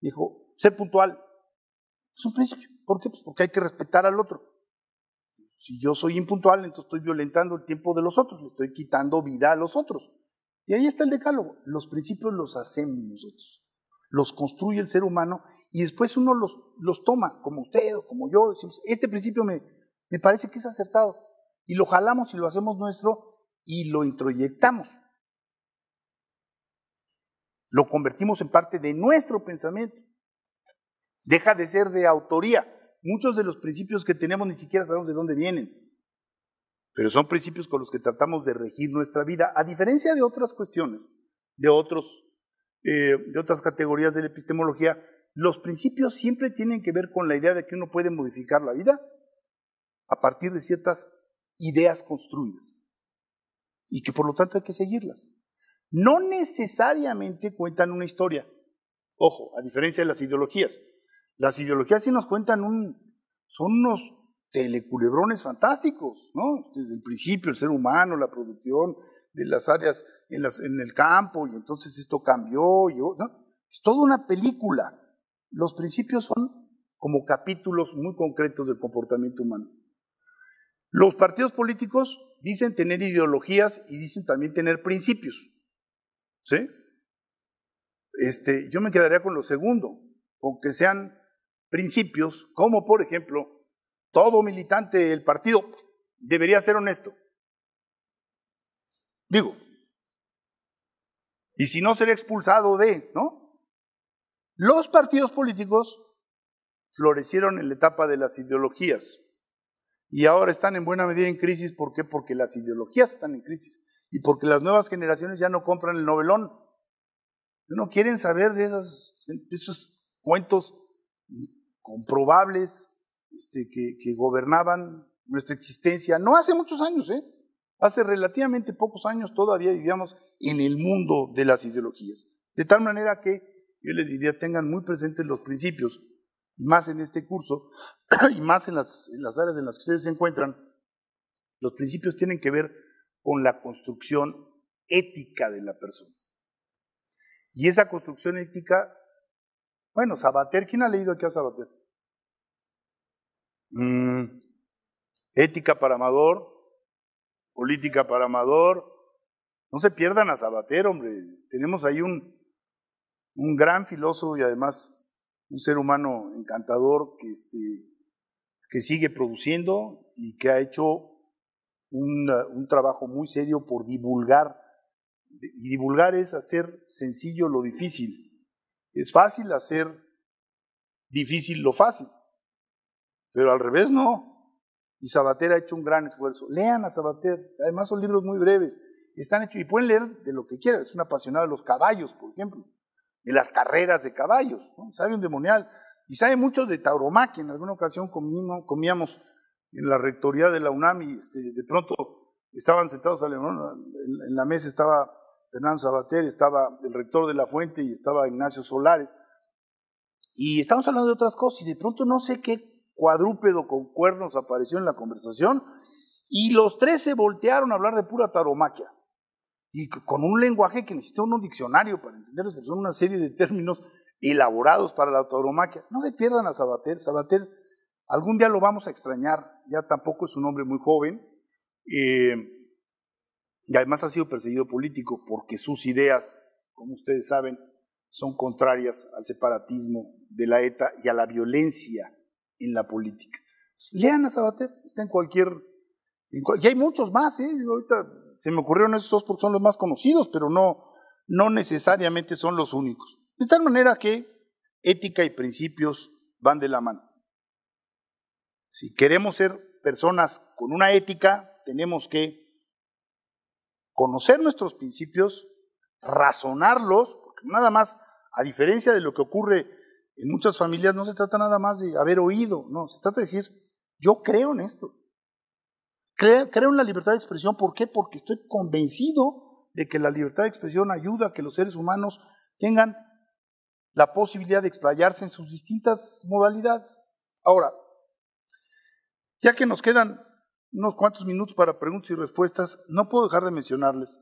Dijo, ser puntual. Es un principio. ¿Por qué? Pues porque hay que respetar al otro. Si yo soy impuntual, entonces estoy violentando el tiempo de los otros, le estoy quitando vida a los otros. Y ahí está el decálogo. Los principios los hacemos nosotros. Los construye el ser humano y después uno los, los toma, como usted o como yo. Decimos, este principio me, me parece que es acertado. Y lo jalamos y lo hacemos nuestro y lo introyectamos. Lo convertimos en parte de nuestro pensamiento. Deja de ser de autoría. Muchos de los principios que tenemos ni siquiera sabemos de dónde vienen, pero son principios con los que tratamos de regir nuestra vida, a diferencia de otras cuestiones, de, otros, eh, de otras categorías de la epistemología. Los principios siempre tienen que ver con la idea de que uno puede modificar la vida a partir de ciertas ideas construidas y que por lo tanto hay que seguirlas. No necesariamente cuentan una historia. Ojo, a diferencia de las ideologías. Las ideologías sí nos cuentan un... son unos teleculebrones fantásticos, ¿no? Desde el principio, el ser humano, la producción de las áreas en, el campo, y entonces esto cambió, y, ¿no? es toda una película. Los principios son como capítulos muy concretos del comportamiento humano. Los partidos políticos dicen tener ideologías y dicen también tener principios. ¿Sí? Este, yo me quedaría con lo segundo, con que sean principios, como por ejemplo, todo militante del partido debería ser honesto. Digo, y si no ser expulsado de, ¿no? Los partidos políticos florecieron en la etapa de las ideologías y ahora están en buena medida en crisis. ¿Por qué? Porque las ideologías están en crisis y porque las nuevas generaciones ya no compran el novelón. No quieren saber de esos, cuentos comprobables este, que, que, gobernaban nuestra existencia. No hace muchos años, ¿eh? hace relativamente pocos años todavía vivíamos en el mundo de las ideologías. De tal manera que yo les diría, tengan muy presentes los principios y más en este curso, y más en las, en las áreas en las que ustedes se encuentran, los principios tienen que ver con la construcción ética de la persona. Y esa construcción ética, bueno, Sabater, ¿quién ha leído aquí a Sabater? Mm, ética para Amador, política para Amador. No se pierdan a Sabater, hombre. Tenemos ahí un, un gran filósofo y además un ser humano encantador que, este, que sigue produciendo y que ha hecho un, un trabajo muy serio por divulgar. Y divulgar es hacer sencillo lo difícil. Es fácil hacer difícil lo fácil, pero al revés no. Y Sabater ha hecho un gran esfuerzo. Lean a Sabater, además son libros muy breves. Están hechos y pueden leer de lo que quieran. Es un apasionado de los caballos, por ejemplo de las carreras de caballos, sabe un demonial y sabe mucho de tauromaquia. En alguna ocasión comíamos en la rectoría de la UNAM y este, de pronto estaban sentados en, en la mesa estaba Fernando Sabater, estaba el rector de la Fuente y estaba Ignacio Solares. Y estábamos hablando de otras cosas y de pronto no sé qué cuadrúpedo con cuernos apareció en la conversación y los tres se voltearon a hablar de pura tauromaquia y con un lenguaje que necesita un diccionario para entenderlos, pero son una serie de términos elaborados para la autoromaquia. No se pierdan a Sabater. Sabater algún día lo vamos a extrañar, ya tampoco es un hombre muy joven, eh, y además ha sido perseguido político porque sus ideas, como ustedes saben, son contrarias al separatismo de la ETA y a la violencia en la política. lean a Sabater, está en cualquier... y hay muchos más, ¿eh? ahorita se me ocurrieron esos dos porque son los más conocidos, pero no, no necesariamente son los únicos. De tal manera que ética y principios van de la mano. Si queremos ser personas con una ética, tenemos que conocer nuestros principios, razonarlos, porque nada más, a diferencia de lo que ocurre en muchas familias, no se trata nada más de haber oído, no, se trata de decir, yo creo en esto, Creo, en la libertad de expresión, ¿por qué? Porque estoy convencido de que la libertad de expresión ayuda a que los seres humanos tengan la posibilidad de explayarse en sus distintas modalidades. Ahora, ya que nos quedan unos cuantos minutos para preguntas y respuestas, no puedo dejar de mencionarles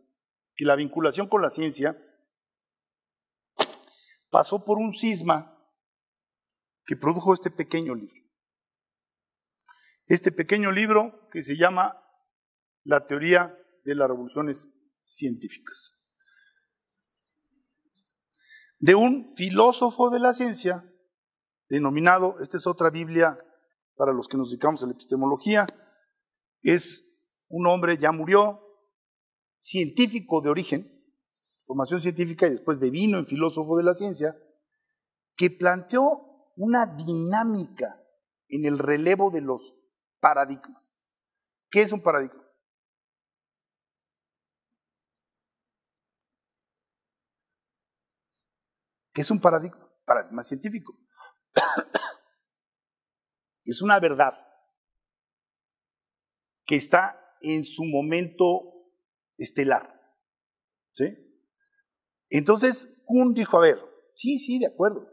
que la vinculación con la ciencia pasó por un cisma que produjo este pequeño libro este pequeño libro que se llama La teoría de las revoluciones científicas. De un filósofo de la ciencia denominado, esta es otra Biblia para los que nos dedicamos a la epistemología, es un hombre ya murió, científico de origen, formación científica y después devino en filósofo de la ciencia, que planteó una dinámica en el relevo de los paradigmas. ¿Qué es un paradigma? ¿Qué es un paradigma? Paradigma científico. es una verdad que está en su momento estelar. ¿Sí? Entonces, Kuhn dijo, a ver, sí, sí, de acuerdo.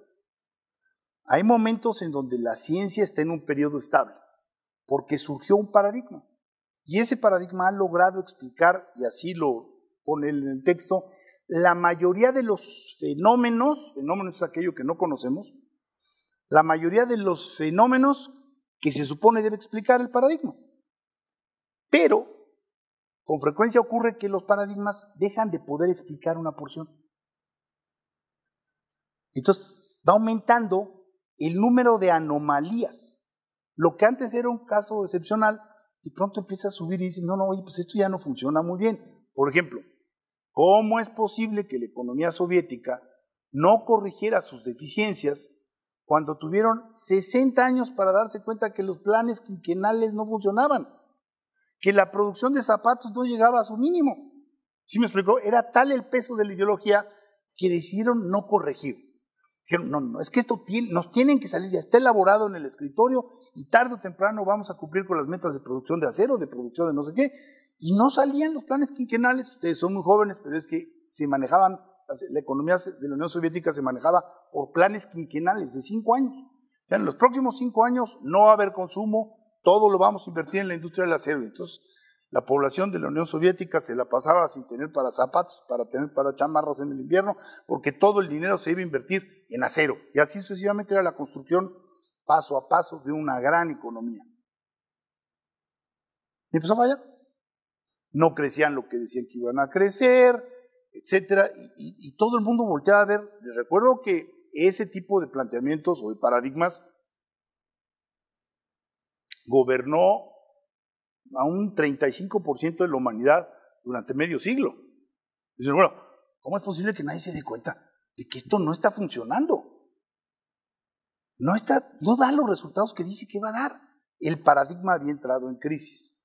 Hay momentos en donde la ciencia está en un periodo estable porque surgió un paradigma. Y ese paradigma ha logrado explicar, y así lo pone en el texto, la mayoría de los fenómenos, fenómenos es aquello que no conocemos, la mayoría de los fenómenos que se supone debe explicar el paradigma. Pero con frecuencia ocurre que los paradigmas dejan de poder explicar una porción. Entonces va aumentando el número de anomalías lo que antes era un caso excepcional, de pronto empieza a subir y dice, no, no, oye, pues esto ya no funciona muy bien. Por ejemplo, ¿cómo es posible que la economía soviética no corrigiera sus deficiencias cuando tuvieron 60 años para darse cuenta que los planes quinquenales no funcionaban? Que la producción de zapatos no llegaba a su mínimo. ¿Sí me explicó? Era tal el peso de la ideología que decidieron no corregir. Dijeron, no, no, es que esto nos tienen que salir, ya está elaborado en el escritorio y tarde o temprano vamos a cumplir con las metas de producción de acero, de producción de no sé qué. Y no salían los planes quinquenales, ustedes son muy jóvenes, pero es que se manejaban, la economía de la Unión Soviética se manejaba por planes quinquenales de cinco años. O sea, en los próximos cinco años no va a haber consumo, todo lo vamos a invertir en la industria del acero. Entonces, la población de la Unión Soviética se la pasaba sin tener para zapatos, para tener para chamarras en el invierno, porque todo el dinero se iba a invertir en acero. Y así sucesivamente era la construcción paso a paso de una gran economía. Y empezó a fallar. No crecían lo que decían que iban a crecer, etcétera, y, y todo el mundo volteaba a ver. Les recuerdo que ese tipo de planteamientos o de paradigmas gobernó a un 35% de la humanidad durante medio siglo. Dicen, bueno, ¿cómo es posible que nadie se dé cuenta de que esto no está funcionando? No, está, no da los resultados que dice que va a dar. El paradigma había entrado en crisis.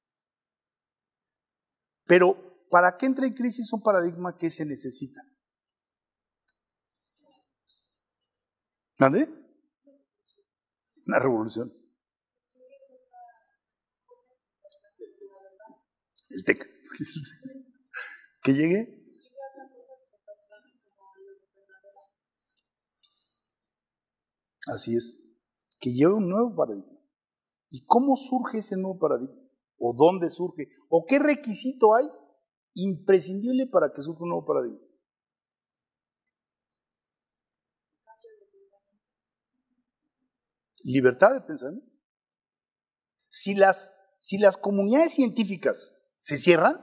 Pero para qué entra en crisis un paradigma, que se necesita? ¿Nadie? Una revolución. el TEC. ¿Que llegue? Así es. Que lleve un nuevo paradigma. ¿Y cómo surge ese nuevo paradigma? ¿O dónde surge? ¿O qué requisito hay imprescindible para que surja un nuevo paradigma? Libertad de pensamiento. Si las, si las comunidades científicas se cierran.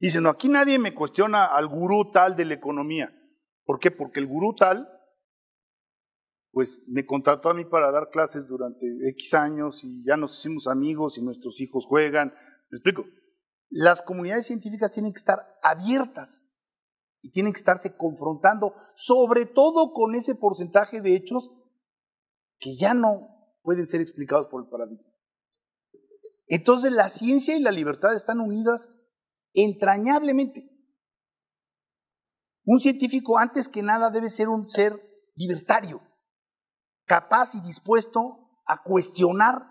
Dicen, no, aquí nadie me cuestiona al gurú tal de la economía. ¿Por qué? Porque el gurú tal, pues me contrató a mí para dar clases durante X años y ya nos hicimos amigos y nuestros hijos juegan. ¿Me explico? Las comunidades científicas tienen que estar abiertas y tienen que estarse confrontando, sobre todo con ese porcentaje de hechos que ya no pueden ser explicados por el paradigma. Entonces la ciencia y la libertad están unidas entrañablemente. Un científico antes que nada debe ser un ser libertario, capaz y dispuesto a cuestionar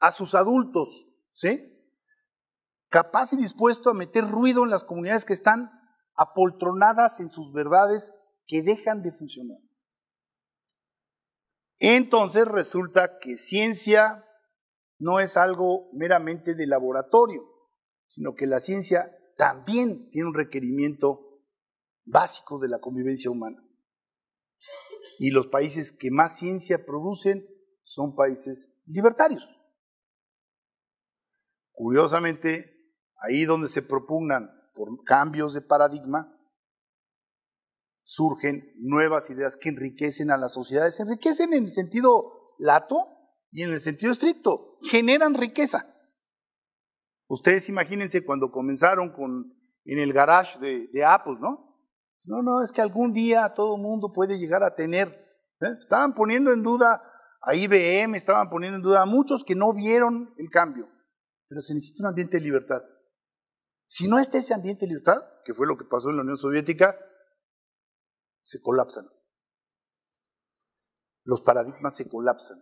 a sus adultos, Capaz y dispuesto a meter ruido en las comunidades que están apoltronadas en sus verdades que dejan de funcionar. Entonces resulta que ciencia, no es algo meramente de laboratorio, sino que la ciencia también tiene un requerimiento básico de la convivencia humana. Y los países que más ciencia producen son países libertarios. Curiosamente, ahí donde se propugnan por cambios de paradigma, surgen nuevas ideas que enriquecen a las sociedades, enriquecen en el sentido lato y en el sentido estricto, generan riqueza. Ustedes imagínense cuando comenzaron con, en el garage de, Apple, ¿no? No, no, es que algún día todo el mundo puede llegar a tener. ¿eh? Estaban poniendo en duda a IBM, estaban poniendo en duda a muchos que no vieron el cambio. Pero se necesita un ambiente de libertad. Si no está ese ambiente de libertad, que fue lo que pasó en la Unión Soviética, se colapsan. Los paradigmas se colapsan.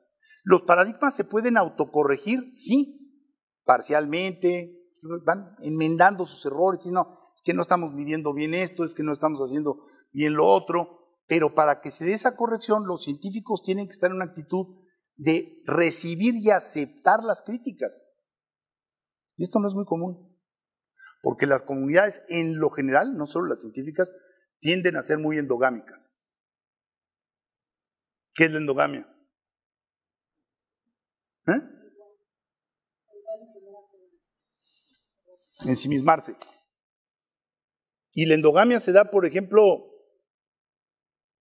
Los paradigmas se pueden autocorregir, sí, parcialmente, van enmendando sus errores, y no, es que no estamos midiendo bien esto, es que no estamos haciendo bien lo otro, pero para que se dé esa corrección, los científicos tienen que estar en una actitud de recibir y aceptar las críticas. Y esto no es muy común, porque las comunidades en lo general, no solo las científicas, tienden a ser muy endogámicas. ¿Qué es la endogamia? ¿Eh? Ensimismarse. Y la endogamia se da, por ejemplo,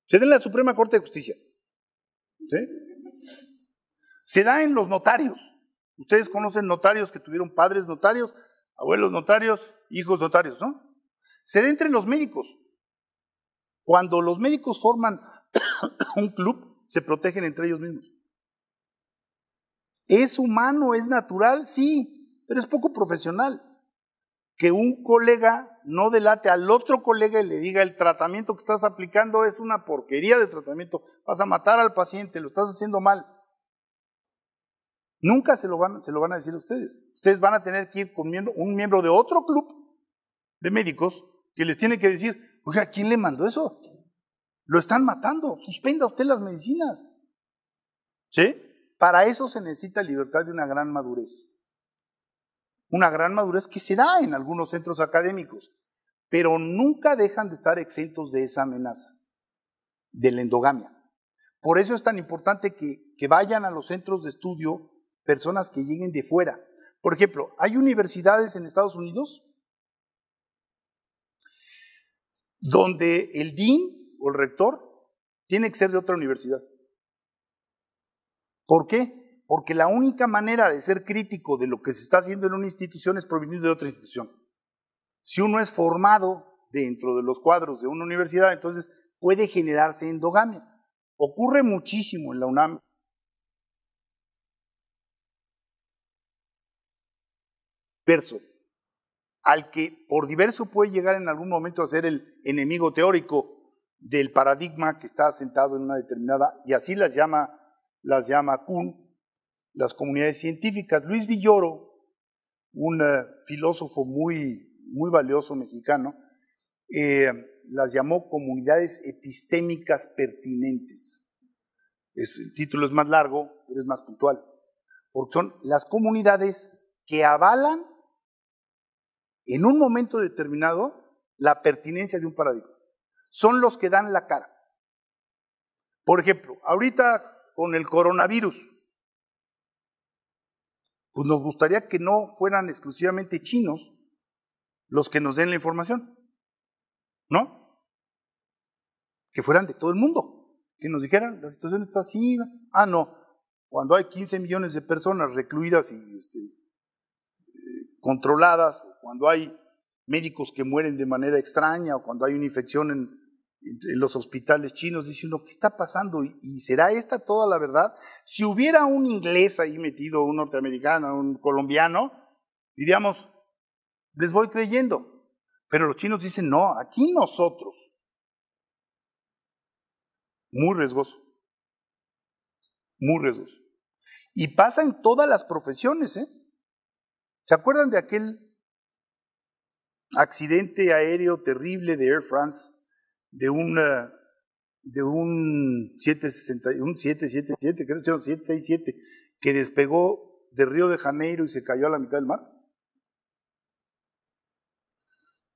se da en la Suprema Corte de Justicia. Se da en los notarios. Ustedes conocen notarios que tuvieron padres notarios, abuelos notarios, hijos notarios, ¿no? Se da entre los médicos. Cuando los médicos forman un club, se protegen entre ellos mismos. Es humano, es natural, sí, pero es poco profesional. Que un colega no delate al otro colega y le diga el tratamiento que estás aplicando es una porquería de tratamiento, vas a matar al paciente, lo estás haciendo mal. Nunca se lo van, se lo van a decir ustedes. Ustedes van a tener que ir con un miembro de otro club de médicos que les tiene que decir, oiga, ¿quién le mandó eso? Lo están matando, suspenda usted las medicinas. ¿Sí? para eso se necesita libertad de una gran madurez. Una gran madurez que se da en algunos centros académicos, pero nunca dejan de estar exentos de esa amenaza, de la endogamia. Por eso es tan importante que, vayan a los centros de estudio personas que lleguen de fuera. Por ejemplo, hay universidades en Estados Unidos donde el dean o el rector tiene que ser de otra universidad. ¿Por qué? Porque la única manera de ser crítico de lo que se está haciendo en una institución es provenir de otra institución. Si uno es formado dentro de los cuadros de una universidad, entonces puede generarse endogamia. Ocurre muchísimo en la UNAM. Verso, al que por diverso puede llegar en algún momento a ser el enemigo teórico del paradigma que está asentado en una determinada, y así las llama las llama Kun las comunidades científicas. Luis Villoro, un eh, filósofo muy, muy valioso mexicano, eh, las llamó comunidades epistémicas pertinentes. el título es más largo, pero es más puntual, porque son las comunidades que avalan en un momento determinado la pertinencia de un paradigma. Son los que dan la cara. Por ejemplo, ahorita con el coronavirus. Pues nos gustaría que no fueran exclusivamente chinos los que nos den la información, ¿no? Que fueran de todo el mundo, que nos dijeran, la situación está así, ah, no, cuando hay 15 millones de personas recluidas y este, eh, controladas, cuando hay médicos que mueren de manera extraña, o cuando hay una infección en en los hospitales chinos, dice uno, ¿qué está pasando? ¿Y será esta toda la verdad? Si hubiera un inglés ahí metido, un norteamericano, un colombiano, diríamos, les voy creyendo. Pero los chinos dicen, no, aquí nosotros. Muy riesgoso. Muy riesgoso. Y pasa en todas las profesiones. ¿eh? ¿Se acuerdan de aquel accidente aéreo terrible de Air France de de un creo que 767, que despegó de Río de Janeiro y se cayó a la mitad del mar.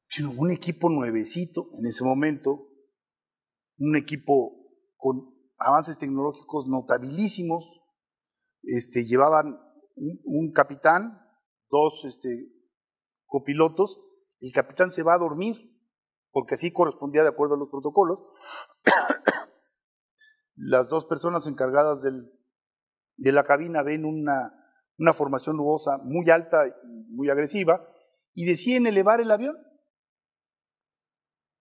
Sino un equipo nuevecito en ese momento, un equipo con avances tecnológicos notabilísimos. Este, llevaban un, capitán, dos este, copilotos. El capitán se va a dormir porque así correspondía de acuerdo a los protocolos, las dos personas encargadas de la cabina ven una, una formación nubosa muy alta y muy agresiva y deciden elevar el avión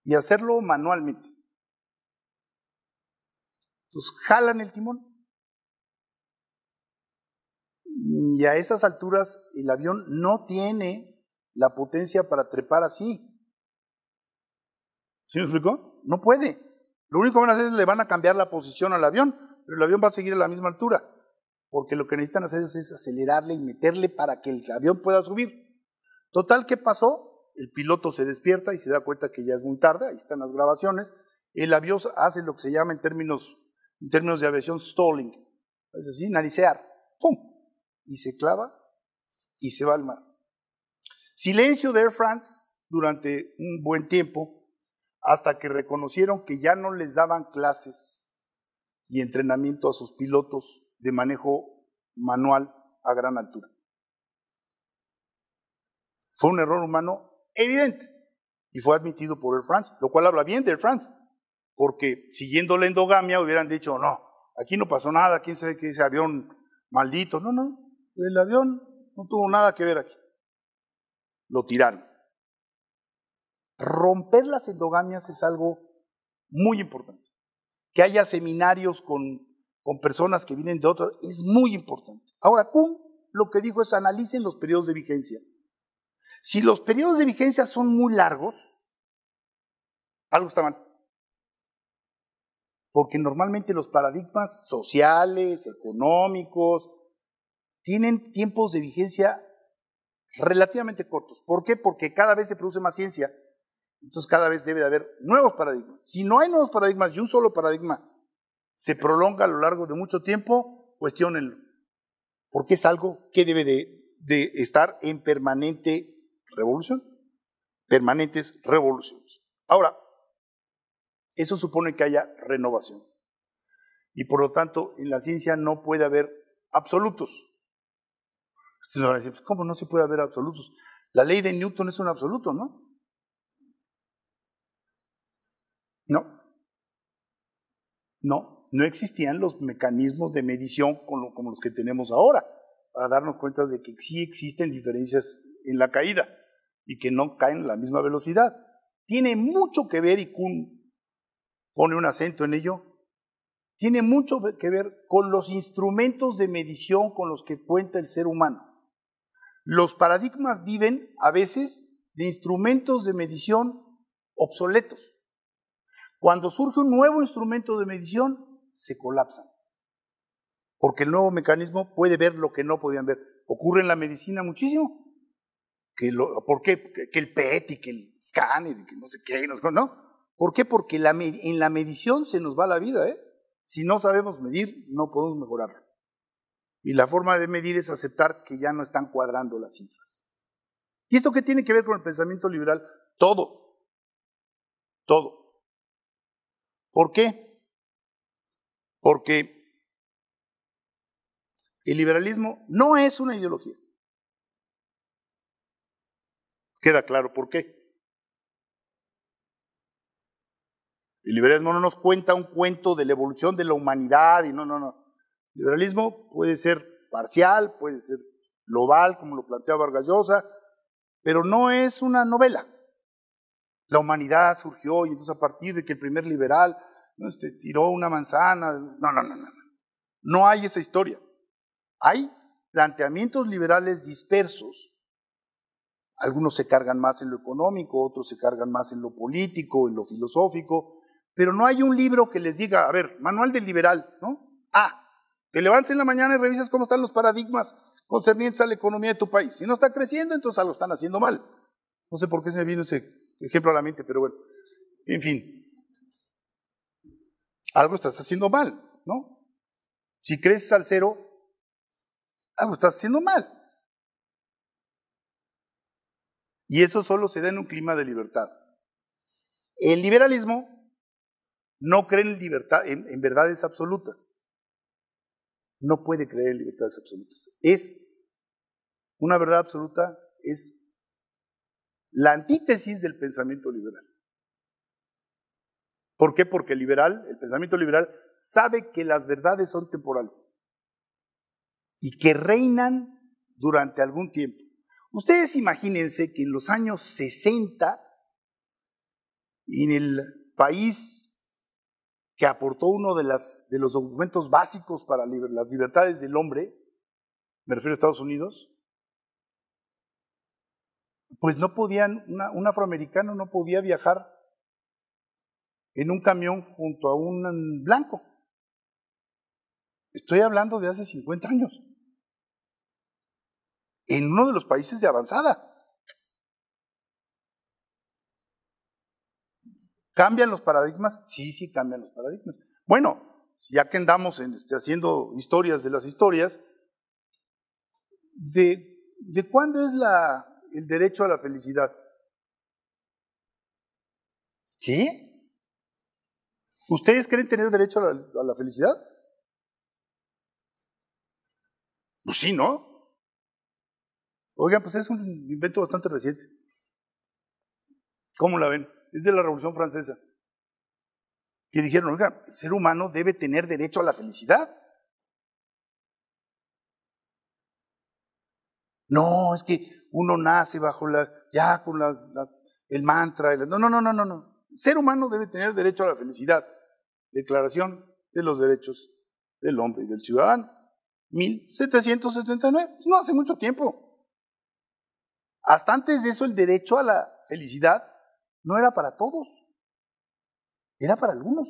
y hacerlo manualmente. Entonces jalan el timón. Y a esas alturas el avión no tiene la potencia para trepar así. ¿Sí me explicó? No puede. Lo único que van a hacer es le van a cambiar la posición al avión, pero el avión va a seguir a la misma altura, porque lo que necesitan hacer es, acelerarle y meterle para que el avión pueda subir. Total, ¿qué pasó? El piloto se despierta y se da cuenta que ya es muy tarde, ahí están las grabaciones. El avión hace lo que se llama en términos, en términos de aviación stalling, es así, naricear, ¡pum! Y se clava y se va al mar. Silencio de Air France durante un buen tiempo hasta que reconocieron que ya no les daban clases y entrenamiento a sus pilotos de manejo manual a gran altura. Fue un error humano evidente y fue admitido por Air France, lo cual habla bien de Air France, porque siguiendo la endogamia hubieran dicho, no, aquí no pasó nada, quién sabe que ese avión maldito, no, no, el avión no tuvo nada que ver aquí. Lo tiraron. Romper las endogamias es algo muy importante. Que haya seminarios con, personas que vienen de otros es muy importante. Ahora, Kuhn lo que dijo es analicen los periodos de vigencia. Si los periodos de vigencia son muy largos, algo está mal. Porque normalmente los paradigmas sociales, económicos, tienen tiempos de vigencia relativamente cortos. ¿Por qué? Porque cada vez se produce más ciencia entonces cada vez debe de haber nuevos paradigmas. Si no hay nuevos paradigmas y un solo paradigma se prolonga a lo largo de mucho tiempo, cuestionenlo. Porque es algo que debe de, estar en permanente revolución. Permanentes revoluciones. Ahora, eso supone que haya renovación. Y por lo tanto, en la ciencia no puede haber absolutos. Ustedes van a decir, ¿cómo no se puede haber absolutos? La ley de Newton es un absoluto, ¿no? No. No, no existían los mecanismos de medición como, como los que tenemos ahora, para darnos cuenta de que sí existen diferencias en la caída y que no caen a la misma velocidad. Tiene mucho que ver, y Kuhn pone un acento en ello, tiene mucho que ver con los instrumentos de medición con los que cuenta el ser humano. Los paradigmas viven a veces de instrumentos de medición obsoletos. Cuando surge un nuevo instrumento de medición, se colapsan. Porque el nuevo mecanismo puede ver lo que no podían ver. Ocurre en la medicina muchísimo. ¿Por qué? Que el PET y que el SCAN y que no sé qué. No, ¿Por qué? Porque en la medición se nos va la vida. ¿eh? Si no sabemos medir, no podemos mejorar. Y la forma de medir es aceptar que ya no están cuadrando las cifras. ¿Y esto qué tiene que ver con el pensamiento liberal? Todo. Todo. ¿Por qué? Porque el liberalismo no es una ideología. Queda claro por qué. El liberalismo no nos cuenta un cuento de la evolución de la humanidad y no, no, no. El liberalismo puede ser parcial, puede ser global, como lo plantea Vargas Llosa, pero no es una novela la humanidad surgió y entonces a partir de que el primer liberal este, tiró una manzana, no, no, no, no, no hay esa historia. Hay planteamientos liberales dispersos. Algunos se cargan más en lo económico, otros se cargan más en lo político, en lo filosófico, pero no hay un libro que les diga, a ver, manual del liberal, ¿no? Ah, te levantas en la mañana y revisas cómo están los paradigmas concernientes a la economía de tu país. Si no está creciendo, entonces lo están haciendo mal. No sé por qué se me vino ese ejemplo a la mente, pero bueno. En fin, algo estás haciendo mal, ¿no? Si crees al cero, algo estás haciendo mal. Y eso solo se da en un clima de libertad. El liberalismo no cree en libertad, en verdades absolutas. No puede creer en libertades absolutas. Es una verdad absoluta, es la antítesis del pensamiento liberal. ¿Por qué? Porque el liberal, el pensamiento liberal, sabe que las verdades son temporales y que reinan durante algún tiempo. Ustedes imagínense que en los años 60, en el país que aportó uno de, de los documentos básicos para las libertades del hombre, me refiero a Estados Unidos, pues no podían, un afroamericano no podía viajar en un camión junto a un blanco. Estoy hablando de hace 50 años. En uno de los países de avanzada. ¿Cambian los paradigmas? Sí, sí, cambian los paradigmas. Bueno, ya que andamos este, haciendo historias de las historias, ¿de, de cuándo es la el derecho a la felicidad. ¿Qué? ¿Ustedes creen tener derecho a la, felicidad? Pues sí, ¿no? Oigan, pues es un invento bastante reciente. ¿Cómo la ven? Es de la Revolución Francesa. Que dijeron, oiga, el ser humano debe tener derecho a la felicidad. No, es que uno nace bajo la, ya con el mantra. no, no, no, no, no, no. El ser humano debe tener derecho a la felicidad. Declaración de los derechos del hombre y del ciudadano. 1779, pues, no hace mucho tiempo. Hasta antes de eso el derecho a la felicidad no era para todos, era para algunos.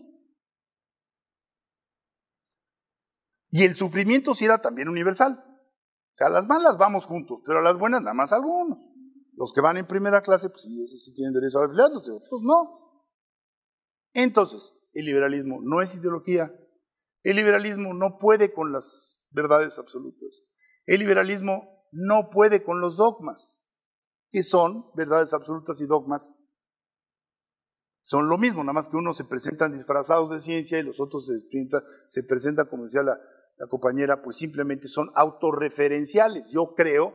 Y el sufrimiento sí era también universal. O sea, las malas vamos juntos, pero a las buenas nada más algunos. Los que van en primera clase, pues sí, esos sí tienen derecho a la los de otros no. Entonces, el liberalismo no es ideología. El liberalismo no puede con las verdades absolutas. El liberalismo no puede con los dogmas, que son verdades absolutas y dogmas. Son lo mismo, nada más que unos se presentan disfrazados de ciencia y los otros se presentan, se presentan como decía la, la compañera, pues simplemente son autorreferenciales. Yo creo,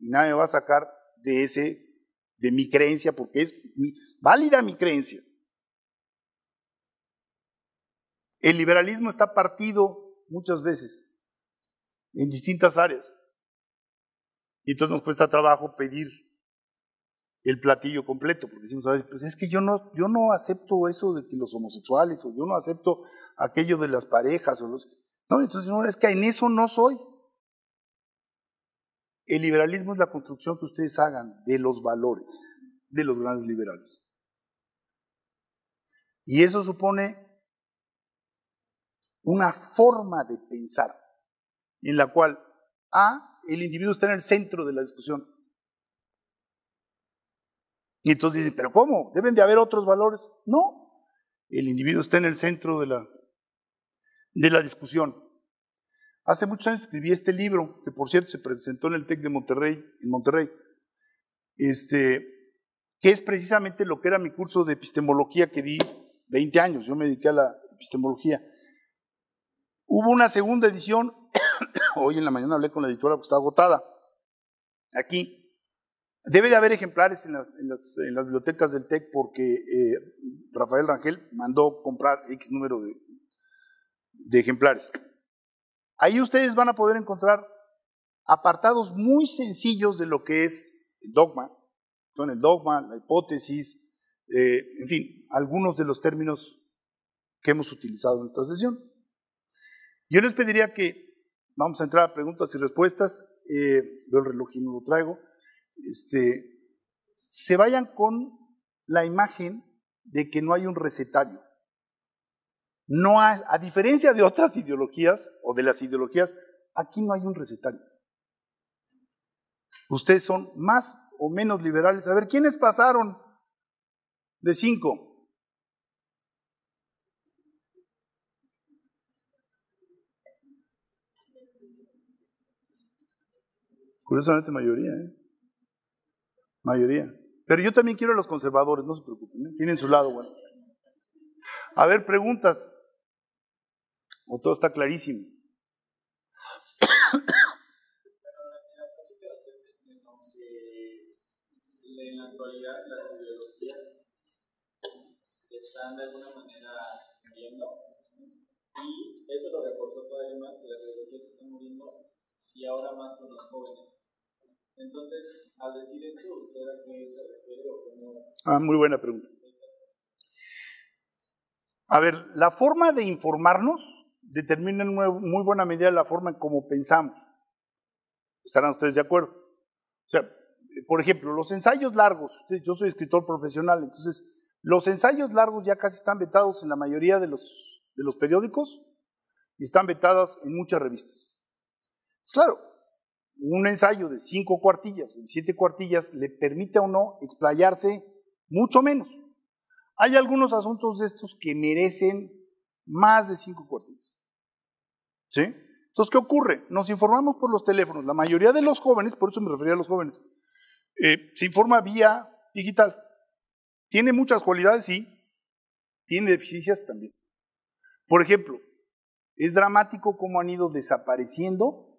y nadie me va a sacar de ese, de mi creencia, porque es válida mi creencia. El liberalismo está partido muchas veces en distintas áreas. Y entonces nos cuesta trabajo pedir el platillo completo, porque decimos, a ¿sabes? pues es que yo no, yo no acepto eso de que los homosexuales, o yo no acepto aquello de las parejas, o los... No, entonces no, es que en eso no soy. El liberalismo es la construcción que ustedes hagan de los valores de los grandes liberales. Y eso supone una forma de pensar en la cual A, el individuo está en el centro de la discusión. Y entonces dicen, pero ¿cómo? ¿Deben de haber otros valores? No, el individuo está en el centro de la de la discusión. Hace muchos años escribí este libro, que por cierto se presentó en el TEC de Monterrey, en Monterrey, este, que es precisamente lo que era mi curso de epistemología que di 20 años, yo me dediqué a la epistemología. Hubo una segunda edición, hoy en la mañana hablé con la editora porque está agotada, aquí. Debe de haber ejemplares en las, en las, bibliotecas del TEC porque eh, Rafael Rangel mandó comprar X número de, de ejemplares. Ahí ustedes van a poder encontrar apartados muy sencillos de lo que es el dogma, son el dogma, la hipótesis, eh, en fin, algunos de los términos que hemos utilizado en esta sesión. Yo les pediría que, vamos a entrar a preguntas y respuestas, veo eh, el reloj y no lo traigo, este, se vayan con la imagen de que no hay un recetario. No a diferencia de otras ideologías o de las ideologías, aquí no hay un recetario. Ustedes son más o menos liberales. A ver, ¿quiénes pasaron de cinco? Curiosamente mayoría, ¿eh? Mayoría. Pero yo también quiero a los conservadores, no se preocupen, ¿eh? tienen su lado bueno. A ver, preguntas. O todo está clarísimo. en la actualidad las ideologías están de alguna manera muriendo y eso lo reforzó todavía más que las ideologías están muriendo y ahora más con los jóvenes. Entonces, al decir esto, ¿usted a qué se refiere o cómo? Ah, muy buena pregunta. A ver, la forma de informarnos determina en muy buena medida la forma en cómo pensamos. ¿Estarán ustedes de acuerdo? O sea, eh, por ejemplo, los ensayos largos, yo soy escritor profesional, entonces los ensayos largos ya casi están vetados en la mayoría de los, de los periódicos y están vetadas en muchas revistas. Es pues claro, un ensayo de cinco cuartillas, siete cuartillas, le permite o uno explayarse mucho menos. Hay algunos asuntos de estos que merecen más de cinco cuartillas. Entonces, ¿qué ocurre? Nos informamos por los teléfonos. La mayoría de los jóvenes, por eso me refería a los jóvenes, eh, se informa vía digital. Tiene muchas cualidades, sí. Tiene deficiencias también. Por ejemplo, es dramático cómo han ido desapareciendo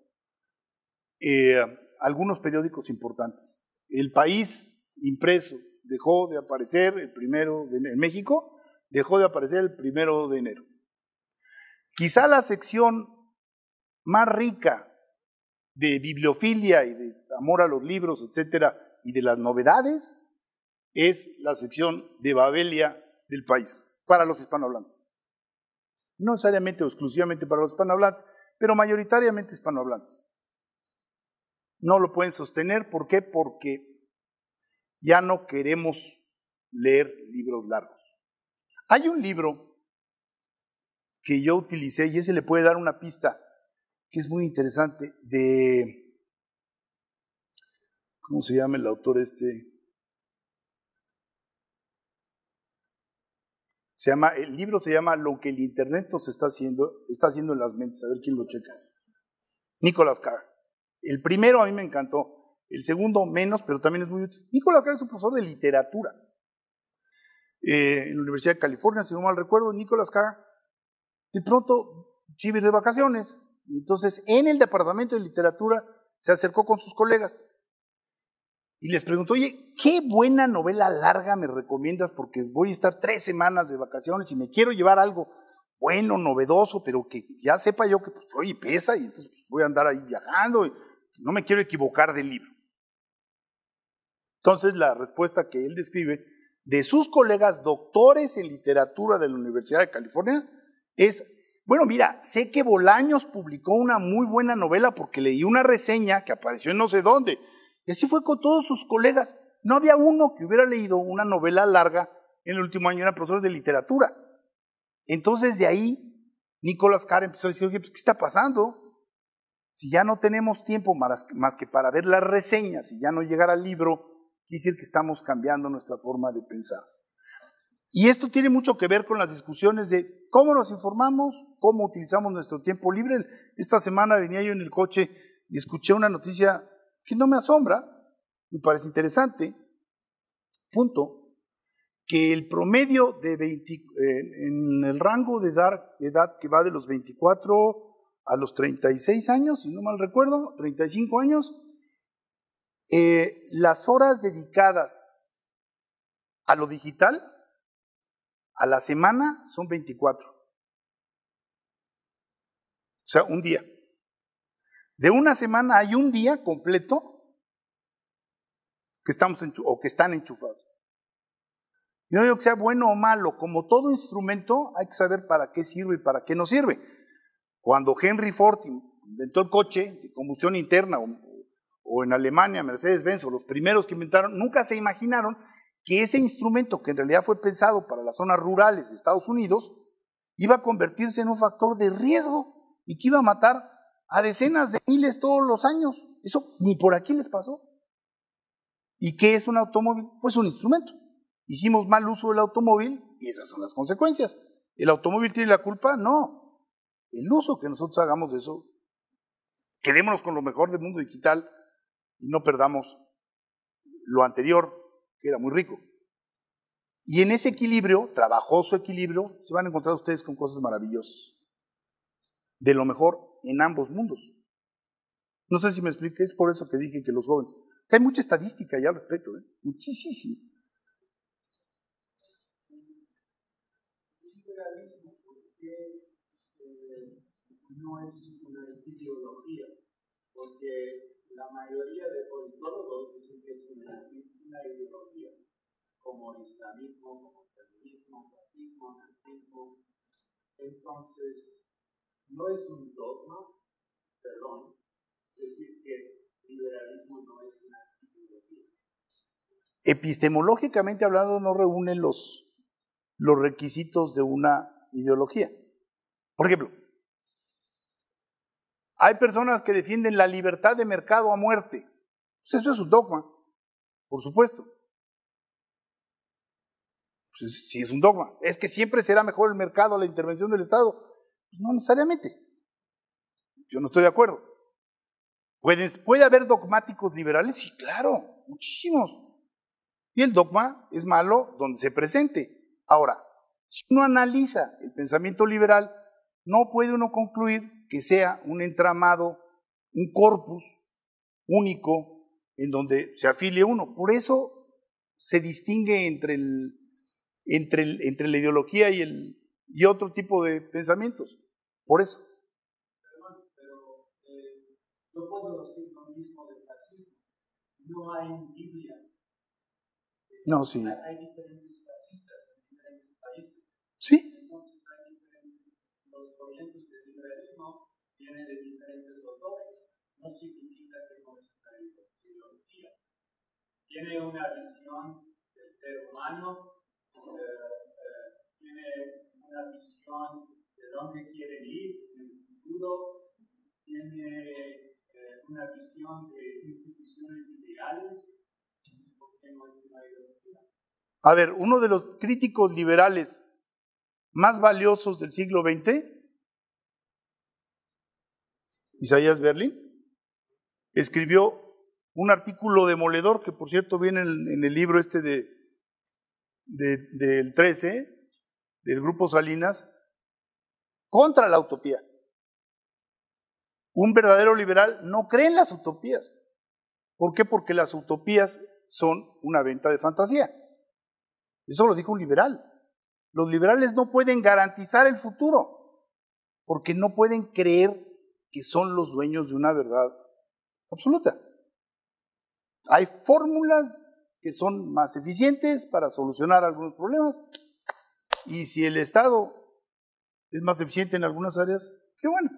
eh, algunos periódicos importantes. El país impreso dejó de aparecer el primero de enero. En México dejó de aparecer el primero de enero. Quizá la sección más rica de bibliofilia y de amor a los libros, etcétera, y de las novedades, es la sección de Babelia del país, para los hispanohablantes. No necesariamente o exclusivamente para los hispanohablantes, pero mayoritariamente hispanohablantes. No lo pueden sostener, ¿por qué? Porque ya no queremos leer libros largos. Hay un libro que yo utilicé y ese le puede dar una pista que es muy interesante, de, ¿cómo se llama el autor este? Se llama, el libro se llama Lo que el Internet nos está haciendo, está haciendo en las mentes, a ver quién lo checa. Nicolás Carr. El primero a mí me encantó, el segundo menos, pero también es muy útil. Nicolás Carr es un profesor de literatura. Eh, en la Universidad de California, si no mal recuerdo, Nicolás Carr, de pronto, chivir de vacaciones, entonces, en el departamento de literatura se acercó con sus colegas y les preguntó, oye, qué buena novela larga me recomiendas porque voy a estar tres semanas de vacaciones y me quiero llevar algo bueno, novedoso, pero que ya sepa yo que, estoy pues, pesa y entonces pues, voy a andar ahí viajando y no me quiero equivocar del libro. Entonces, la respuesta que él describe de sus colegas doctores en literatura de la Universidad de California es bueno, mira, sé que Bolaños publicó una muy buena novela porque leí una reseña que apareció en no sé dónde. Y así fue con todos sus colegas. No había uno que hubiera leído una novela larga en el último año, eran profesores de literatura. Entonces de ahí Nicolás Carr empezó a decir, oye, pues, ¿qué está pasando? Si ya no tenemos tiempo más que para ver las reseñas y ya no llegar al libro, quiere decir que estamos cambiando nuestra forma de pensar. Y esto tiene mucho que ver con las discusiones de cómo nos informamos, cómo utilizamos nuestro tiempo libre. Esta semana venía yo en el coche y escuché una noticia que no me asombra, me parece interesante, punto, que el promedio de eh, en el rango de edad, que va de los 24 a los 36 años, si no mal recuerdo, 35 años, eh, las horas dedicadas a lo digital a la semana son 24. O sea, un día. De una semana hay un día completo que estamos o que están enchufados. Yo no digo que sea bueno o malo, como todo instrumento hay que saber para qué sirve y para qué no sirve. Cuando Henry Ford inventó el coche de combustión interna o, o en Alemania, Mercedes-Benz o los primeros que inventaron, nunca se imaginaron que ese instrumento que en realidad fue pensado para las zonas rurales de Estados Unidos iba a convertirse en un factor de riesgo y que iba a matar a decenas de miles todos los años. Eso ni por aquí les pasó. ¿Y qué es un automóvil? Pues un instrumento. Hicimos mal uso del automóvil y esas son las consecuencias. ¿El automóvil tiene la culpa? No. El uso que nosotros hagamos de eso. Quedémonos con lo mejor del mundo digital y no perdamos lo anterior, que era muy rico. Y en ese equilibrio, trabajoso equilibrio, se van a encontrar ustedes con cosas maravillosas. De lo mejor en ambos mundos. No sé si me expliqué, es por eso que dije que los jóvenes. hay mucha estadística ya al respecto, ¿eh? muchísimo. Eh, no es una ideología, porque la mayoría de politólogos dicen que es una una ideología, como el islamismo, como el terrorismo, fascismo, nazismo. Entonces, no es un dogma, perdón, decir que el liberalismo no es una ideología. Epistemológicamente hablando, no reúne los, los requisitos de una ideología. Por ejemplo, hay personas que defienden la libertad de mercado a muerte. Pues eso es un dogma por supuesto. si pues es un dogma, es que siempre será mejor el mercado a la intervención del Estado. Pues no necesariamente. Yo no estoy de acuerdo. ¿Puede haber dogmáticos liberales? Sí, claro, muchísimos. Y el dogma es malo donde se presente. Ahora, si uno analiza el pensamiento liberal, no puede uno concluir que sea un entramado, un corpus único en donde se afilie uno. Por eso se distingue entre, el, entre, el, entre la ideología y, el, y otro tipo de pensamientos. Por eso. Perdón, pero eh, yo puedo decir lo mismo del fascismo. No hay Biblia. no, sí. Hay diferentes fascistas en diferentes países. Sí. Entonces hay diferentes, los corrientes del liberalismo vienen de diferentes autores. No significa tiene una visión del ser humano, eh, eh, tiene una visión de dónde quiere ir en el futuro, tiene eh, una visión de instituciones ideales. A ver, uno de los críticos liberales más valiosos del siglo XX, Isaías Berlin, escribió un artículo demoledor que por cierto viene en, el libro este de, del 13, del grupo Salinas, contra la utopía. Un verdadero liberal no cree en las utopías. ¿Por qué? Porque las utopías son una venta de fantasía. Eso lo dijo un liberal. Los liberales no pueden garantizar el futuro porque no pueden creer que son los dueños de una verdad absoluta. Hay fórmulas que son más eficientes para solucionar algunos problemas y si el Estado es más eficiente en algunas áreas, qué bueno.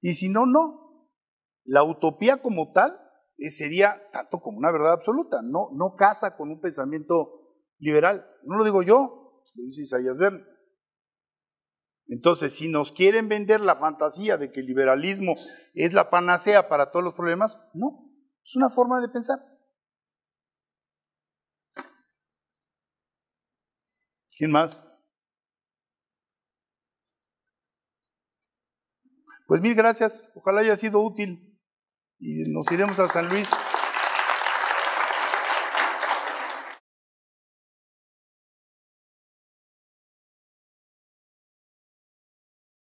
Y si no, no. La utopía como tal eh, sería tanto como una verdad absoluta, no, no casa con un pensamiento liberal. No lo digo yo, lo dice Isaías Verne. Entonces, si nos quieren vender la fantasía de que el liberalismo es la panacea para todos los problemas, no. Es una forma de pensar. ¿Quién más? Pues mil gracias. Ojalá haya sido útil. Y nos iremos a San Luis.